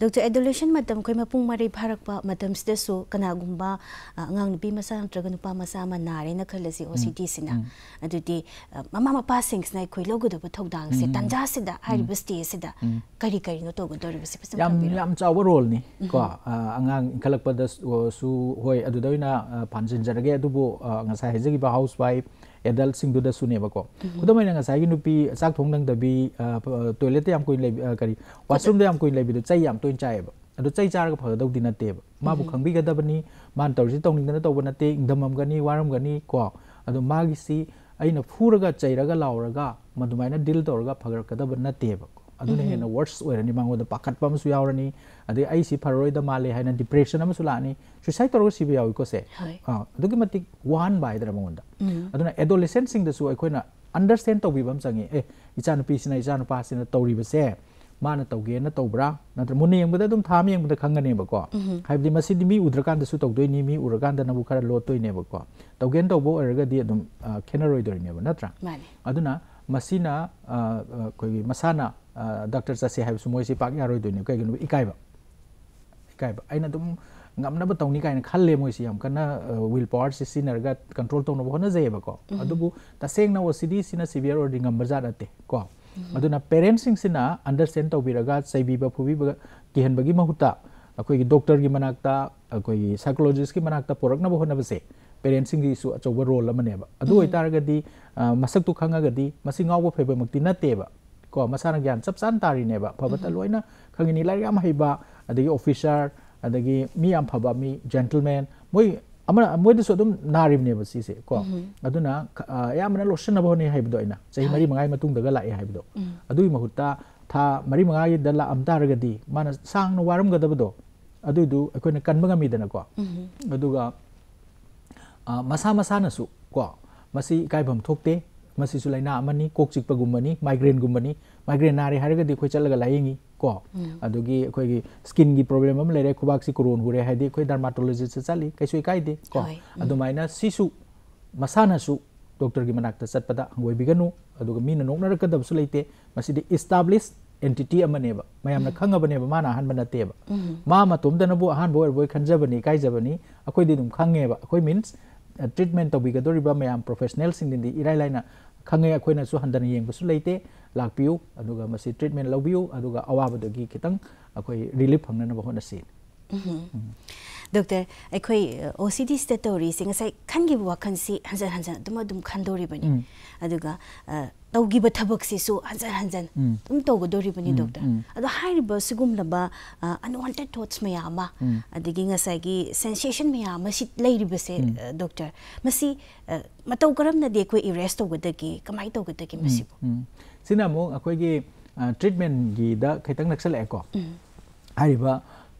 Dr. Adolescent matam koi ma pung mari bharak pa matam sida so kana gumba uh, ngang nupi masa ang traga nupa masa ama nare na kala si OCD mm. si na. Mm. Adu di uh, mama ma pa sing sinai koi logo da pa tog daang si mm. tanja si da hari bas tiya si da kari kari no togo dori bas si pasam ni mm-hmm. uh, ngang da su na jarage adubo bu ngasa hezegi housewife ꯑꯦꯗꯜꯁꯤꯡꯗꯨꯗ ꯁꯨꯅꯦꯕꯀꯣ ꯈꯨꯗꯝ ꯑꯣꯏꯅ ꯉꯁꯥꯏꯒꯤ ꯅꯨꯄꯤ ꯆꯥꯛ ꯊꯣꯡ ꯅꯪꯗꯕꯤ ꯇꯣꯏꯂꯦꯠꯇ ꯌꯥꯝ ꯀꯨꯏꯅ ꯂꯩꯕ ꯀꯔꯤ ꯋꯥꯁꯔꯨꯝꯗ ꯌꯥꯝ ꯀꯨꯏꯅ ꯂꯩꯕꯗꯣ ꯆꯩ ꯌꯥꯝ ꯇꯣꯏꯅ ꯆꯥꯏꯑꯕ ꯑꯗꯣ ꯆꯩ ꯆꯥꯔꯒ ꯐꯒꯗꯧꯗꯤ ꯅꯠꯇꯦꯕ ꯃꯥꯕꯨ ꯈꯪꯕꯤꯒꯗꯕꯅꯤ ꯃꯥꯅ ꯇꯧꯔꯤꯁꯤ ꯇꯧꯅꯤꯡꯗꯅ ꯇꯧꯕ ꯅꯠꯇꯦ ꯏꯪꯊꯃꯝꯒꯅꯤ ꯋꯥꯔꯝꯒꯅꯤ ꯀꯣ ꯑꯗꯣ ꯃꯥꯒꯤꯁꯤ ꯑꯩꯅ ꯐꯨꯔꯒ ꯆꯩꯔꯒ ꯂꯥꯎꯔꯒ ꯃꯗꯨꯃꯥꯏꯅ ꯗꯤꯜ ꯇꯧꯔꯒ ꯐꯒꯠꯂꯛꯀꯗꯕ ꯅꯠꯇꯦꯕ ꯑꯗꯨꯅ ꯍꯦꯟꯅ ꯋꯔꯁ ꯑꯣꯏꯔꯅꯤ ꯃꯉꯣꯟꯗ ꯄꯥꯈꯠꯄ ꯑꯃꯁꯨ ꯌꯥꯎꯔꯅꯤ ꯑꯗꯩ ꯑꯩꯁꯤ ꯐꯔꯔꯣꯏꯗ ꯃꯥꯜꯂꯦ ꯍꯥꯏꯅ ꯗꯤꯄ꯭ꯔꯦꯁꯟ ꯑꯃꯁꯨ ꯂꯥꯛꯑꯅꯤ ꯁꯨꯏꯁꯥꯏꯠ ꯇꯧꯔꯒ ꯁꯤꯕ ꯌꯥꯎꯏꯀꯣꯁꯦ ꯑꯗꯨꯛꯀꯤ ꯃꯇꯤꯛ ꯋꯥꯍꯟꯕ ꯍꯥꯏꯗꯅ ꯃꯉꯣꯟꯗ ꯑꯗꯨꯅ ꯑꯦꯗꯣꯂꯦꯁꯦꯟꯁꯤꯡꯗꯁꯨ ꯑꯩꯈꯣꯏꯅ ꯑꯟꯗꯔꯁꯇꯦꯟ ꯇꯧꯕꯤꯕ ꯑꯃ ꯆꯪꯉꯤ ꯑꯦ ꯏꯆꯥꯅꯨꯄꯤꯁꯤꯅ ꯏꯆꯥꯅꯨꯄꯥꯁꯤꯅ ꯇꯧꯔꯤꯕꯁꯦ ꯃꯥꯅ ꯇꯧꯒꯦꯅ ꯇꯧꯕ꯭ꯔꯥ ꯅꯠꯇ꯭ꯔꯒ ꯃꯨꯟꯅ ꯌꯦꯡꯕꯗ ꯑꯗꯨꯝ ꯊꯥ ꯑꯃ ꯌꯦꯡꯕꯗ ꯈꯪꯒꯅꯦꯕꯀꯣ ꯍꯥꯏꯕꯗꯤ ꯃꯁꯤꯗꯤ ꯃꯤ ꯎꯗ꯭ꯔꯀꯥꯟꯗꯁꯨ ꯇꯧꯗꯣꯏꯅꯤ ꯃꯤ ꯎꯔꯀꯥꯟꯗꯅꯕꯨ ꯈꯔ ꯂꯣꯠꯇꯣꯏꯅꯦꯕꯀꯣ ꯇꯧꯒꯦꯅ ꯇꯧꯕ ꯑꯣꯏꯔꯒꯗꯤ ꯑꯗꯨꯝ ꯈꯦꯠꯅꯔꯣꯏꯗꯣꯔꯤꯅꯦꯕ ꯅꯠꯇ꯭ꯔꯥ ꯑꯗꯨꯅ मसीना मसाना डॉक्टर चे मैं पाक यादने कई इकाब इकाब अमनब तौनी कहीं खाले मैं यम कल पावर से सीनर कंट्रोल तौन हजेबको तसेंगे तस्वीर और गम जात नाको पेरेंट अंडरस्टेंड तौर चई फूब कहूता अखोगी डॉक्टर की मनाता अखोगी सैकोलॉजिस्ट की मनाता पोरक्ब हों पेरेंसीसु अच्छा रोल अदारगे मसक तो खागे मसीब फेबम नटेब को मसान ग्यान चप चान तारीने फब लोन खी लाइक हेब अफिसर अगम फब जेंटलमें मैं मोदी नारीबने वासी को अम लोसन होने चाह मरी मंगाई मतदा लाए है मुहूर्त था मरी मंगाई लाम तारगे मान सामगदबदो अखोन कनब गमीदनको मसा मसा को मसी थोते लाइना अमनी कोक गुमान माइग्रेन गुमान माइग्रेन नारे है अखोय चलगा लायंगी को अदुगी स्किन की प्रॉब्लम लेर खुबा से कोरोन हुए हाइदि अखोय डर्माटोलॉजिस्ट चली कई इकाइदि को अदुमाइना सिसु मसानसु डॉक्टर की मनाक्ता चटपदा हंगोयबिगनु अदुगा मीना नोकनरकदबसु लेते मसीदि establish entity amaneba mayamna khangabaneba mana ahanba खनजबनी इकाजबनी अखोई ahanba oirboy khanjabani treatment to be ga doriba mayam professional sing din di irai laina khangai akhoina su handan yeng su leite lakpiu aduga masi treatment lawbiu aduga awaba do gi kitang akoi relief phangna na bahona si mhm. mm -hmm. Mm -hmm. doctor i koi uh, ocd statutory sing sai kan gi wakan si hanjan hanjan dum dum kan dori bani mm. aduga uh, tau gi ba thabak si so hanjan hanjan mm. dum to go dori bani mm, doctor adu hair ba sugum la ba uh, unwanted thoughts me ama adigi nga sai gi sensation me ama si lai ri ba se doctor masi matau karam na de koi arrest to go de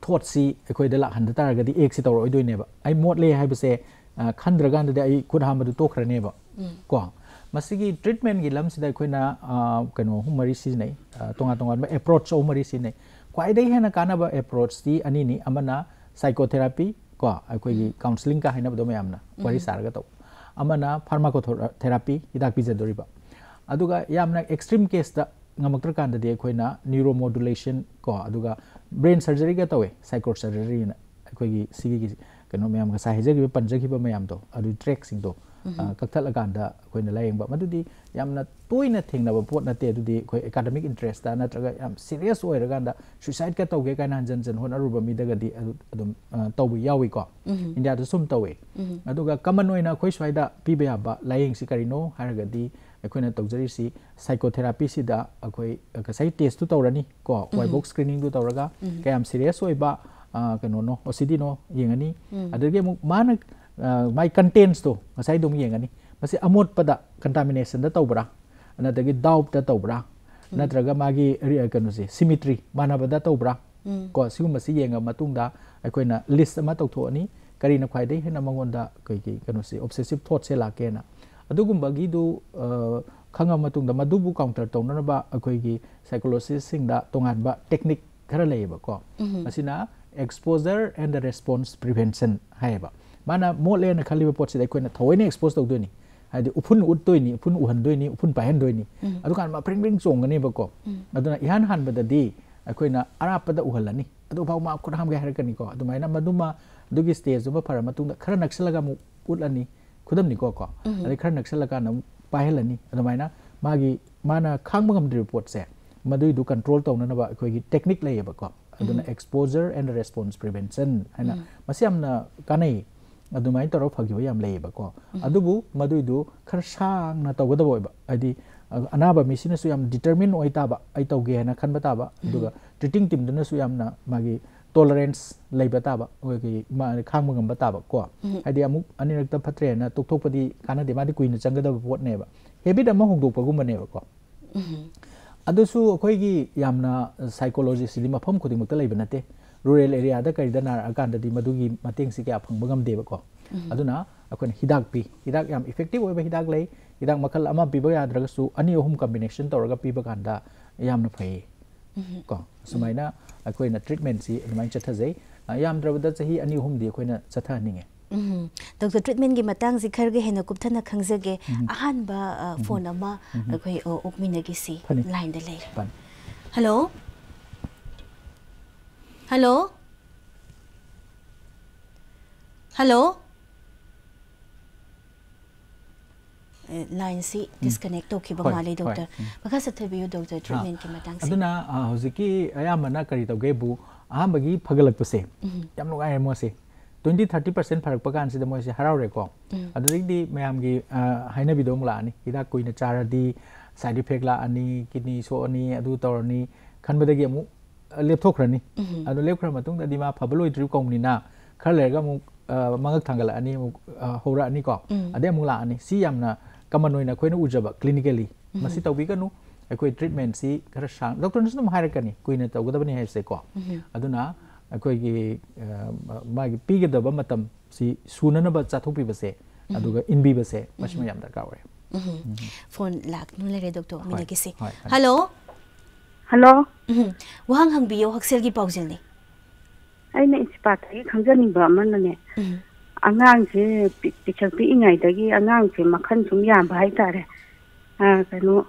थॉटसी अखोद Lakhan तारगदी एक से तौरदने मोटले है खनद्रगानदी खुद हाब तोखरने को मसी treatment की lump से कहो अहम मरी सिजने तोान तोान एप्रोच अहम मरी सिजने खाई हेन कानब एप्रोच की अनी साइकोथेरापी को अखोई काउंसलिंग का हैनबदो मैम वरी सारग तौ फार्माकोथेरापी हिदाक पीजदोरीब एक्सट्रीम केसद ngam aktar kan da dia koi na neuromodulation ko aduga brain सर्जरीगा तौर साइको सर्जरी अखोगी सिगी कनो मैम गसा हेजगी पंजगी मैम तो अदु ट्रैक सिंग तो कथल कांदा एकाडमिक इंटरेस्ट दा नत्रगा सीरियस सुसाइड का तौगे काना जन जन होन अरुबा मिदगदी इंडिया दु सुम तौवे अदुगा कमन ओइना अखोइ स्वाइदा पिबे याबा लायंग सि အခုနဲ့တုံ့ကြရစီ psychotherapy စီဒါအခု exercise test တို့တော်ရနီကော white box screening တို့တော်ရကကဲ I'm serious ဆိုပြအကနော် OCD နော်ယင်ကနီအတကယ်မာန my contents တို့ငါဆိုင်တို့ယင်ကနီမစအမုတ်ပဒ contamination တော်ဗရာအနတကြီး doubt တော်ဗရာနတရကမာကြီးကနစီ symmetry မာနပဒတော်ဗရာကောစီမစယင်ကမတုံဒါအခုနဲ list မတောက်ထောနီကရီနခွိုင်တဲ့ဟဲ့နမငွန်ဒါကိကိကနစီ obsessive thought ဆေလာကဲနာ ꯑꯗꯨꯒꯨꯝꯕꯒꯤꯗꯨ ꯈꯪꯉ ꯃꯇꯨꯡꯗ ꯃꯗꯨꯕꯨ ꯀꯥꯎꯟꯇꯔ ꯇꯧꯅꯅꯕ ꯑꯩꯈꯣꯏꯒꯤ ꯁꯥꯏꯀꯣꯂꯣꯖꯤꯁꯁꯤꯡꯗ ꯇꯣꯉꯥꯟꯕ ꯇꯦꯛꯅꯤꯛ ꯈꯔ ꯂꯩꯌꯦꯕꯀꯣ ꯃꯁꯤꯅ exposure and response prevention ꯍꯥꯏꯌꯦꯕ ꯃꯥꯅ ꯃꯣꯠꯂꯦꯅ ꯈꯜꯂꯤꯕ ꯄꯣꯠꯁꯤꯗ ꯑꯩꯈꯣꯏꯅ ꯊꯑꯣꯏꯅ ꯑꯦꯛꯁꯄꯣꯖ ꯇꯧꯗꯣꯏꯅꯤ ꯍꯥꯏꯗꯤ ꯎꯐꯨꯟ ꯎꯠꯇꯣꯏꯅꯤ ꯎꯐꯨꯟ ꯎꯍꯟꯗꯣꯏꯅꯤ ꯎꯐꯨꯟ ꯄꯥꯏꯍꯟꯗꯣꯏꯅꯤ ꯑꯗꯨꯀꯥꯟ ꯃꯐ꯭ꯔꯤꯡ ꯐ꯭ꯔꯤꯡ ꯆꯣꯡꯒꯅꯦꯕꯀꯣ ꯑꯗꯨꯅ ꯏꯍꯥꯟ ꯍꯥꯟꯕꯗꯗꯤ ꯑꯩꯈꯣꯏꯅ ꯑꯔꯥꯞꯄꯗ ꯎꯍꯜꯂꯅꯤ ꯑꯗꯨꯐꯥꯎ ꯃꯥ ꯈꯨꯠ ꯍꯥꯝꯒꯦ ꯍꯥꯏꯔꯛꯀꯅꯤꯀꯣ ꯑꯗꯨꯃꯥꯏꯅ ꯃꯗꯨꯃ ꯑꯗꯨꯒꯤ ꯁ꯭ꯇꯦꯖꯇꯨꯃ ꯐꯔ ꯃꯇꯨꯡꯗ ꯈꯔ ꯅꯛꯁꯜꯂꯒ ꯑꯃꯨꯛ ꯎꯠꯂꯅꯤ खुदमनीको को अरे खर नक्सल का न पाहेलनी अदमाइना मागी माना खांग बगम दि रिपोर्ट से मदुई दु कंट्रोल तो न बा कोई टेक्निक लय बको अदुना एक्सपोजर एंड रेस्पॉन्स प्रिवेंशन हैना मसियाम न कानै अदुमाइ तरो फगियो याम लय बको अदुबु मदुई दु खर सांग न तगदबो बा आदि अनाब मिसिनसु याम डिटरमिन तौगे हैना खनबताबा अदुगा ट्रीटिंग टीम मागी t o l e r a n c e เลยบตาบะโอเคมาข้างมึงกับบตาบะกว่าไอเดียมุกอันนี้เราต้องพัฒนาตุกทุกปีการนั้นเดี๋ยวมาที่กุยนจังก็ต้องพูดเนี่ยบะเฮ้ยดมาหงดูปะกุมันเนี่ยบะกว่าอันดูสู้คอยกี่ยามน่ะ psychology สิ่งมาพมคุติมุกเลยบนั่นเต้ r u r a เ area ด้วยกันดันอาการดีมาดูกี่มาเต็งสิกี้อ่ะพังบังคับเดียบะกว่าอันดูน่ะคนฮิดักปีฮิดักยาม effective เว้ยบะฮิดักเลยฮิดักมาคัลอามาปีบะยาดรักสูอันนี้โอ้โหคอมบิเนชั่นต่อรักปีบะกันดายามน่เพย์ก่อน sumaina akoi na treatment si numai cha thazei yam drawda chahi ani hum di akoi na cha tha ninge doctor treatment gi matang si khar ge hena kup thana khangza ge ahan ba phone ama akoi okmina gi si line de le hello hello hello ลน์ซีดิสคอนเนคตคีบมาเลยดอกเตอร์บัคสัตบิโอดอกเตอร์ทรีเมนต์คี่มาตั้งสิอันนั้นอ่าฮุซิกไอ้ยามันน่าคริตเอาเก็บบุอาบกี้พักลักตัวเซ่ยามลูกอายมัวเซ่20-30เปอรผลักประกันสิ่งที่มัวเซ่ฮาราวเรกองอันนั้นสิ่งที่แม่ยามกี้อ่าหายนบิดอมละนี่คิดว่าคุยในจาระดีสายดิเพกลาอันนี้กินนี้โซนี่อันดูตอนนี้ขันบัเกี่ยมุเลียบทุกครันี่อันนั้นเลียบครั้งมาตุ้งแต่ดีมาพับลุยดิวกองนี่นะขันแรกก็มุเมังกรทางกันละอันนี้มุเโหระอันนี้กองอันเดียมุละอันนี้ซียามนะ कमन होना अखोन उजब clinically तौबीगनु अखोई treatment से खर सांग doctor ने हाइरकनी कुन तौगदबने हैसेको अदुना अखोई मागी पीगदब मतम चाथोपीबसे इनबीबसे मसिम दरकार होय फोन लाकनु लेरे डॉक्टर मिनेगिसे हेलो हेलो वहां हंगबियो हक्सेल की पाउजिलनी ꯑꯩꯅ ꯏꯁꯄꯥꯠꯇꯒꯤ ꯈꯪꯖꯅꯤꯡꯕ ꯑꯃꯅꯅꯦ ອາງງຈິປິກພິຈາປິງ່າຍດະກິອາງງຈິມັກຄັນຊຸມຍາມໃບຕາແຮໃສເນາະ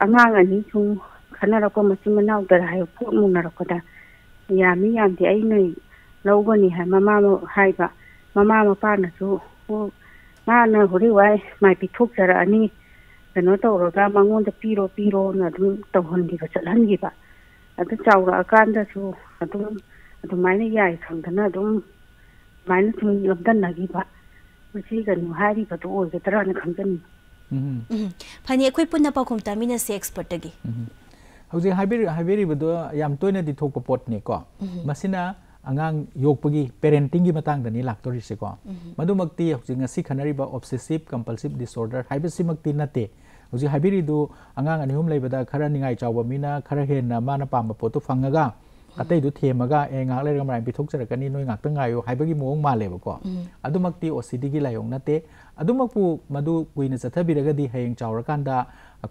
ອາງງອະນີ້ຊຸມຄັນນະກໍມາຊິມະນາອອກດາໃຫ້ພູມນະລົາມາຫ້າມາ ມາມາາປານດວມປິກຕົນົມານດ ꯁꯨꯃꯥꯏꯅ ꯁꯨꯝ ꯌꯣꯝꯗꯟꯅꯈꯤꯕ ꯃꯁꯤꯒꯅꯨ ꯍꯥꯏꯔꯤꯕꯗꯨ ꯑꯣꯏꯒꯗ꯭ꯔꯅ ꯈꯪꯖꯅꯤꯡꯉꯤ ꯐꯅꯤ ꯑꯩꯈꯣꯏ ꯄꯨꯟꯅ ꯄꯥꯎꯈꯨꯝ ꯇꯥꯃꯤꯟꯅꯁꯦ ꯑꯦꯛꯁꯄꯔꯠꯇꯒꯤ ꯍꯧꯖꯤꯛ ꯍꯥꯏꯕꯤꯔꯤꯕꯗꯣ ꯌꯥꯝ ꯇꯣꯏꯅꯗꯤ ꯊꯣꯛꯄ ꯄꯣꯠꯅꯤꯀꯣ ꯃꯁꯤꯅ ꯑꯉꯥꯡ ꯌꯣꯛꯄꯒꯤ ꯄꯦꯔꯦꯟꯇꯤꯡꯒꯤ ꯃꯇꯥꯡꯗꯅꯤ ꯂꯥꯛꯇꯣꯔꯤꯁꯤꯀꯣ ꯃꯗꯨꯃꯛꯇꯤ ꯍꯧꯖꯤꯛ ꯉꯁꯤ ꯈꯟꯅꯔꯤꯕ ꯑꯣꯞꯁꯦꯁꯤꯞ ꯀꯝꯄꯜꯁꯤꯞ ꯗꯤꯁꯑꯣꯔꯗꯔ ꯍꯥꯏꯕꯁꯤꯃꯛꯇꯤ ꯅꯠꯇꯦ ꯍꯧꯖꯤꯛ ꯍꯥꯏꯕꯤꯔꯤꯗꯨ ꯑꯉꯥꯡ ꯑꯅꯤ ꯑꯍꯨꯝ ꯂꯩꯕꯗ ꯈꯔ ꯅꯤꯡꯉꯥꯏ ꯆꯥꯎꯕ ꯃꯤꯅ ꯈꯔ ꯍꯦꯟꯅ ꯃꯥꯅ ꯄꯥꯝꯕ ꯄꯣꯠꯇꯨ ꯐꯪꯉꯒ อัตยุทเทมก็เองักเล่นกำไรไปทุกสระกันนี่น้อยงักตั้งไงอยู่ให้ไปกี่โมงมาเลยบอกว่าอันดุมักตีโอซิดีกี่ไรอยงนั่นเตอัดุมักปูมาดูกุยในสัตว์บีระก็ดีให้ยังเจ้าระกันดา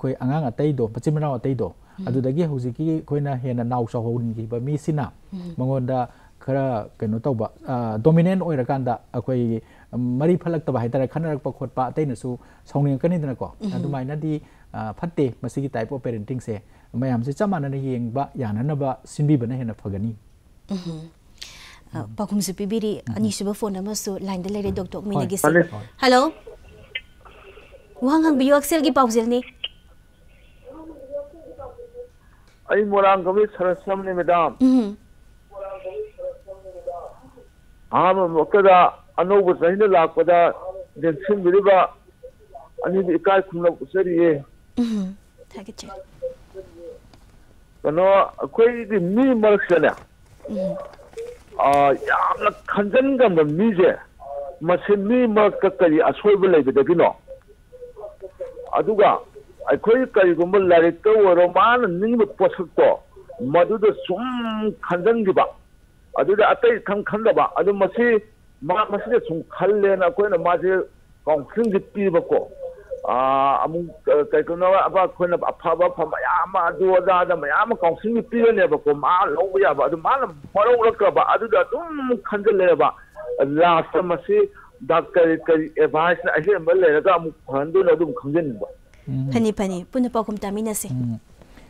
คุยอ่างอัตยดูปัจจุบันเราอตยดูอัดุดากี่หูสิกี้คุยน่ะเห็นน่ะน่าอุศหุนกี่บะมีสินะมองว่าดาครับเกณฑ์ตัวบะอ่าโดมิเนนต์โอยรักันดาคุยมารีพลักตบะให้แต่ละขั้นระดับประคดปะเตยนสูสองเรื่องกันนี่นะกออันดุไม่นั่นดีอ่าพัตเตมาสิกิตายโปรเป็นติ้งเส ꯃꯌꯥꯝꯁꯦ ꯆꯞ ꯃꯥꯟꯅꯅ ꯌꯦꯡꯕ ꯌꯥꯅꯅꯕ ꯁꯤꯟꯕꯤꯕꯅ ꯍꯦꯟꯅ ꯐꯒꯅꯤ ꯄꯥꯎꯈꯨꯝꯁꯨ ꯄꯤꯕꯤꯔꯤ ꯑꯅꯤꯁꯨꯕ ꯐꯣꯟ ꯑꯃꯁꯨ ꯂꯥꯏꯟꯗ ꯂꯩꯔꯦ ꯗꯣꯛꯇꯔ ꯑꯣꯛꯃꯤꯅꯤꯒꯤꯁꯦ ꯍꯜꯂꯣ ꯋꯥꯍꯪ ꯍꯪꯕꯤꯌꯨ ꯑꯛꯁꯦꯜꯒꯤ ꯄꯥꯎꯖꯦꯜꯅꯤ ꯑꯩ मोरांग कवि सरस्वम ने मैडम आम मकदा अनोब सहिन लापदा देसिन बिरिबा अनि इकाय खुमला उसरिए थैंक यू ꯀꯩꯅꯣ ꯑꯩꯈꯣꯏꯒꯤ ꯃꯤ ꯃꯔꯛꯁꯤꯗꯅꯦ ꯌꯥꯝꯅ ꯈꯟꯖꯟ ꯉꯝꯕ ꯃꯤꯁꯦ ꯃꯁꯤ ꯃꯤ ꯃꯔꯛꯇ ꯀꯔꯤ ꯑꯁꯣꯏꯕ ꯂꯩꯕꯗꯒꯤꯅꯣ ꯑꯗꯨꯒ ꯑꯩꯈꯣꯏ ꯀꯔꯤꯒꯨꯝꯕ ꯂꯥꯏꯔꯤꯛꯇ ꯑꯣꯏꯔꯣ ꯃꯥꯅ ꯅꯤꯡꯕ ꯄꯣꯠꯁꯛꯇꯣ ꯃꯗꯨꯗ ꯁꯨꯝ ꯈꯟꯖꯟꯈꯤꯕ ꯑꯗꯨꯗ ꯑꯇꯩ ꯈꯪ ꯈꯟꯗꯕ ꯑꯗꯨ ꯃꯁꯤ ꯃꯥ ꯃꯁꯤꯗ ꯁꯨꯝ ꯈꯜꯂꯦꯅ ꯑꯩꯈꯣꯏꯅ ꯃꯥꯁꯦ ꯀꯥꯎꯟꯁꯤꯂꯤꯡꯁꯦ ꯄꯤꯕꯀꯣ ꯑꯃꯨꯛ ꯀꯩꯗꯧꯅꯕ ꯑꯩꯈꯣꯏꯅ ꯑꯐꯕ ꯑꯐ ꯃꯌꯥꯝ ꯑꯃ ꯑꯗꯨ ꯑꯗꯥꯗ ꯃꯌꯥꯝ ꯑꯃ ꯀꯥꯎꯟꯁꯤꯂꯤꯡ ꯄꯤꯔꯅꯦꯕꯀꯣ ꯃꯥ ꯂꯧꯕ ꯌꯥꯕ ꯑꯗꯨ ꯃꯥꯅ ꯃꯔꯧꯔꯛꯇ꯭ꯔꯕ ꯑꯗꯨꯗ ꯑꯗꯨꯝ ꯈꯟꯖꯜꯂꯛꯑꯦꯕ ꯂꯥꯁꯇ ꯃꯁꯤ ꯗꯥꯛꯇꯔ ꯀꯔꯤ ꯑꯦꯗꯚꯥꯏꯁꯅ ꯑꯍꯦꯟꯕ ꯂꯩꯔꯒ ꯑꯃꯨꯛ ꯐꯍꯟꯗꯨꯅ ꯑꯗꯨꯝ ꯈꯪꯖꯟꯅꯤꯡꯕ ꯐꯅꯤ ꯐꯅꯤ ꯄꯨꯟꯅ ꯄꯥꯎꯈꯨꯝ ꯇꯥꯃꯤꯟꯅꯁꯤ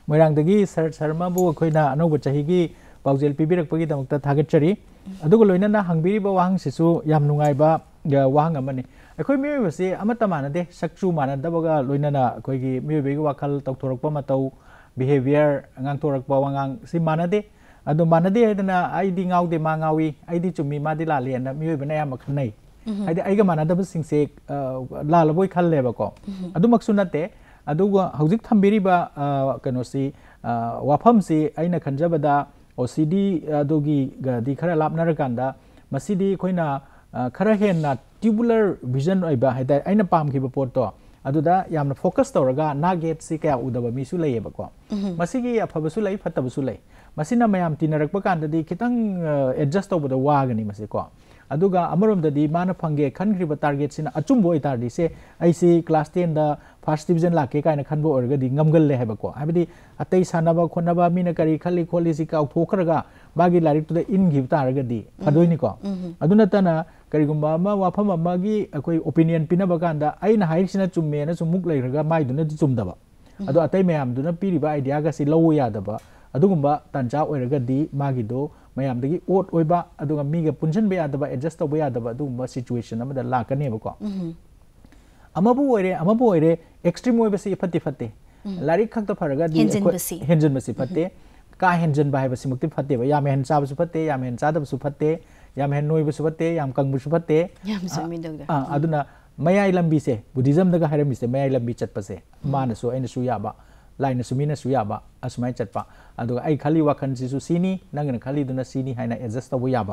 ꯃꯣꯏꯔꯥꯡꯗꯒꯤ ꯁꯔ ꯁꯔꯃꯕꯨ ꯑꯩꯈꯣꯏꯅ ꯑꯅꯧꯕ ꯆꯍꯤꯒꯤ ꯄꯥꯎꯖꯦꯜ ꯄꯤꯕꯤꯔꯛꯄꯒꯤꯗꯃꯛꯇ ꯊꯥꯒꯠꯆꯔꯤ ꯑꯗꯨꯒ ꯂꯣꯏꯅꯅ ꯍꯪꯕꯤꯔꯤꯕ ꯋꯥꯍꯪꯁꯤꯁꯨ ꯌꯥꯝ ꯅꯨꯡꯉꯥꯏꯕ ꯋꯥꯍꯪ ꯑꯃꯅꯤ ꯑꯩꯈꯣꯏ ꯃꯤꯑꯣꯏꯕꯁꯤ ꯑꯃꯠꯇ ꯃꯥꯟꯅꯗꯦ ꯁꯛꯁꯨ ꯃꯥꯟꯅꯗꯕꯒ ꯂꯣꯏꯅꯅ ꯑꯩꯈꯣꯏꯒꯤ ꯃꯤꯑꯣꯏꯕꯒꯤ ꯋꯥꯈꯜ ꯇꯧꯊꯣꯔꯛꯄ ꯃꯇꯧ ꯕꯤꯍꯦꯕꯤꯌꯔ ꯉꯥꯡꯊꯣꯔꯛꯄ ꯋꯥꯉꯥꯡꯁꯤ ꯃꯥꯟꯅꯗꯦ ꯑꯗꯣ ꯃꯥꯟꯅꯗꯦ ꯍꯥꯏꯗꯅ ꯑꯩꯗꯤ ꯉꯥꯎꯗꯦ ꯃꯥ ꯉꯥꯎꯏ ꯑꯩꯗꯤ ꯆꯨꯝꯃꯤ ꯃꯥꯗꯤ ꯂꯥꯜꯂꯦꯅ ꯃꯤꯑꯣꯏꯕꯅ ꯑꯌꯥꯝꯕ ꯈꯟꯅꯩ ꯍꯥꯏꯗꯤ ꯑꯩꯒ ꯃꯥꯟꯅꯗꯕꯁꯤꯡꯁꯦ ꯂꯥꯜꯂꯕꯣꯏ ꯈꯜꯂꯦꯕꯀꯣ ꯑꯗꯨꯃꯛꯁꯨ ꯅꯠꯇꯦ ꯑꯗꯨꯒ ꯍꯧꯖꯤꯛ ꯊꯝꯕꯤꯔꯤꯕ ꯀꯩꯅꯣꯁꯤ ꯋꯥꯐꯝꯁꯤ ꯑꯩꯅ ꯈꯟꯖꯕꯗ ꯑꯣ ꯁꯤ ꯗꯤ ꯑꯗꯨꯒꯤꯒꯗꯤ ꯈꯔ ꯂꯥꯞꯅꯔꯀꯥꯟꯗ ꯃꯁꯤꯗꯤ ꯑꯩꯈꯣꯏꯅ ꯈꯔ ꯍꯦꯟꯅ ट्यूबुलर विजन अन पाब पोटो अदा फोकस तौर ना गेट से क्या उदब मीसु अफबू ले फू ले मैं तीनरपी खत एडजस्ट तब वागनीको अगरमदी मान फे खनग्रीब टारगेट से अचुब हो क्लास टेन फर्स्ट डिजन लाके कई खनबले हैको है अत सब खोनब मी करी खल खोल से कौथोखर मागे लाइक तो इनगी तारगदी फदयनीको अद करीगुम्बा वाफम अगोई ओपीनियन पीनबकान अगर चुमे मूक लेर माइन चुमदब अद अत मैम पीरब आइडिया लौ याब अगुब तंजागद मैम ओट होगा मीग पुनब याब एडजस्ट तब याब सिचुएसन लाकनेबको एक्सट्रीम से फटे फटे लाइक खत फर हेंजन फटे का हेंजन है फटेब या हेन चाब फटे या हेन चादब फटे yam hen noi busu patte yam kang busu patte yam sumi dog da aduna mayai lambi se buddhism daga haram se mayai lambi chat pase mana so aina su ya ba लाइन सुमीन सुब असुमाय चप खाली वखन से नंगन खाली है adjust तब याब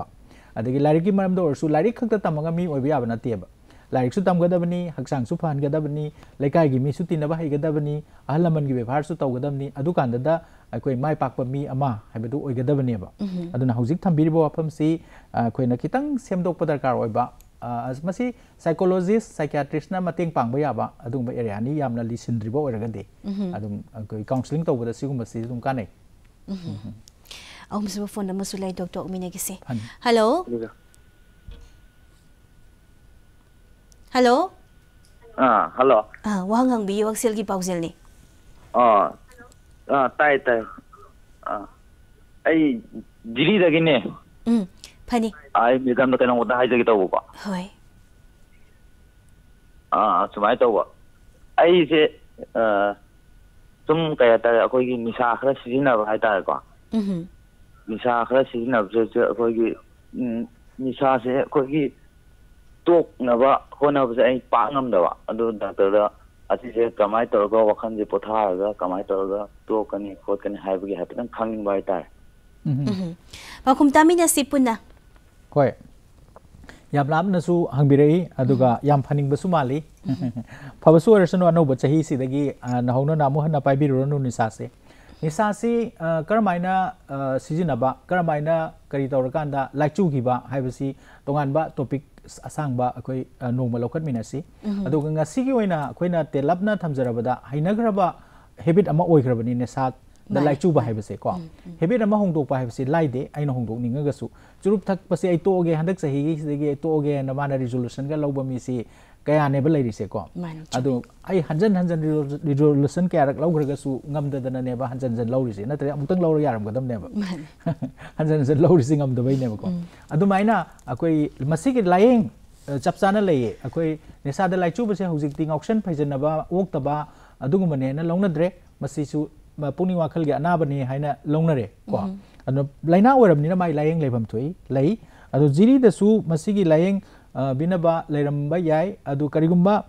अगर लाइक मरम लाइक खत तमगब नाब लाइक तमगदबनी हकचू फहनगदबनी लेकाय की मीसु तीनब हईगदबनी अहल लमन की व्यवहार तौगदबनी ꯑꯩꯈꯣꯏ ꯃꯥꯏ ꯄꯥꯛꯄ ꯃꯤ ꯑꯃ ꯍꯥꯏꯕꯗꯨ ꯑꯣꯏꯒꯗꯕꯅꯦꯕ ꯑꯗꯨꯅ ꯍꯧꯖꯤꯛ ꯊꯝꯕꯤꯔꯤꯕ ꯋꯥꯐꯝꯁꯤ ꯑꯩꯈꯣꯏꯅ ꯈꯤꯇꯪ ꯁꯦꯝꯗꯣꯛꯄ ꯗꯔꯀꯥꯔ ꯑꯣꯏꯕ ꯃꯁꯤ ꯁꯥꯏꯀꯣꯂꯣꯖꯤꯁ ꯁꯥꯏꯀꯤꯌꯥꯇ꯭ꯔꯤꯁꯅ ꯃꯇꯦꯡ ꯄꯥꯡꯕ ꯌꯥꯕ ꯑꯗꯨꯒꯨꯝꯕ ꯑꯦꯔꯤꯌꯥꯅꯤ ꯌꯥꯝꯅ ꯂꯤꯁꯤꯟꯗ꯭ꯔꯤꯕ ꯑꯣꯏꯔꯒꯗꯤ ꯑꯗꯨꯝ ꯑꯩꯈꯣꯏ ꯀꯥꯎꯟꯁꯤꯂꯤꯡ ꯇꯧꯕꯗ ꯁꯤꯒꯨꯝꯕꯁꯤ ꯑꯗꯨꯝ ꯀꯥꯟꯅꯩ ꯑꯍꯨꯝꯁꯨꯕ ꯐꯣꯟ ꯑꯃꯁꯨ ꯂꯩ ꯗꯣꯛꯇꯔ ꯎꯃꯤꯅꯒꯤꯁꯦ ꯍꯜꯂꯣ ꯍꯜꯂꯣ ꯍꯜꯂꯣ ꯋꯥ ꯉꯥꯡꯕꯤꯌꯨ ꯋꯥꯛꯁꯦꯜꯒꯤ ꯄꯥꯎꯖꯦꯜꯅꯤ ꯑꯥ ꯑꯥ ꯇꯥꯏ ꯇꯥꯏ ꯑꯥ ꯑꯩ ꯖꯤꯔꯤꯗꯒꯤꯅꯦ ꯎꯝ ꯐꯅꯤ ꯑꯩ ꯃꯦꯗꯥꯝꯗ ꯀꯩꯅꯣꯝꯇ ꯍꯥꯏꯖꯒꯦ ꯇꯧꯕꯀꯣ ꯍꯣꯏ ꯑꯥ ꯁꯨꯃꯥꯏꯅ ꯇꯧꯕ ꯑꯩꯁꯦ ꯁꯨꯝ ꯀꯩ ꯍꯥꯏꯇꯥꯔꯦ ꯑꯩꯈꯣꯏꯒꯤ ꯅꯤꯁꯥ ꯈꯔ ꯁꯤꯖꯤꯟꯅꯕ ꯍꯥꯏꯇꯥꯔꯦꯀꯣ ꯅꯤꯁꯥ ꯈꯔ ꯁꯤꯖꯤꯟꯅꯕꯁꯤꯗ ꯑꯩꯈꯣꯏꯒꯤ ꯅꯤꯁꯥꯁꯦ ꯑꯩꯈꯣꯏꯒꯤ ꯇꯣꯛꯅꯕ ꯍꯣꯠꯅꯕꯁꯦ ꯑꯩ ꯄꯥꯛ ꯉꯝꯗꯕ ꯑꯗꯨ ꯗꯥꯛꯇꯔꯗ असीसे कमाई तौरगा वखनसे पोथारगा कमाई तौरगा तोकनी खोकनी हाइबगी हाइपतन खांगिंग बाय तार पाखुम तामिना सिपुना कोय याम लामनसु हंगबिरई अदुगा याम माली फबसु अरसनु अनोब चही सिदगी नहौनो नामु हना पाइबिरुनु निसासे निसासे करमाइना सिजिनबा करमाइना करी टॉपिक ꯑꯁꯥꯡꯕ ꯑꯩꯈꯣꯏ ꯅꯣꯡꯃ ꯂꯧꯈꯠꯃꯤꯟꯅꯁꯤ ꯑꯗꯨꯒ ꯉꯁꯤꯒꯤ ꯑꯣꯏꯅ ꯑꯩꯈꯣꯏꯅ ꯇꯦꯜꯂꯞꯅ ꯊꯝꯖꯔꯕꯗ ꯍꯩꯅꯈ꯭ꯔꯕ ꯍꯦꯕꯤꯠ ꯑꯃ ꯑꯣꯏꯈ꯭ꯔꯕꯅꯤ ꯅꯦꯁꯥ ꯗ ꯂꯥꯏꯆꯨꯕ ꯍꯥꯏꯕꯁꯦ ꯀꯣ ꯍꯦꯕꯤꯠ ꯑꯃ ꯍꯣꯡꯗꯣꯛꯄ ꯍꯥꯏꯕꯁꯤ ꯂꯥꯏꯗꯦ ꯑꯩꯅ ꯍꯣꯡꯗꯣꯛꯅꯤꯡꯉꯒꯁꯨ ꯆꯨꯔꯨꯞ ꯊꯛꯄꯁꯦ ꯑꯩ ꯇꯣꯛꯑꯒꯦ ꯍꯟꯗꯛ ꯆꯍꯤꯒꯤꯁꯤꯗꯒꯤ ꯑꯩ ꯇꯣꯛꯑꯒꯦꯅ ꯃꯥꯅ ꯔꯤꯖꯣꯂꯨꯁꯟꯒ ꯂꯧꯕ ꯃꯤꯁꯤ क्या अनेब लेको अब अं हजन हजन रिजोल्यूशन क्या लौरगसूमदने हजन हजन लौरी नाते अमुत लौर यारमगदने हजन हजन लौरीबको अदमी लाए चपचा लेये अखोई निशाद लाइचूबे होक्शन फैजनब ओक्तब लौनद्रे पुनी वाखल के अनाबने लौनरे को अब लाइना होरबनी माइ लाए लेबम थोई लई अब जीरीदू ꯕꯤꯅꯕ ꯂꯩꯔꯝꯕ ꯌꯥꯏ ꯑꯗꯨ ꯀꯔꯤꯒꯨꯝꯕ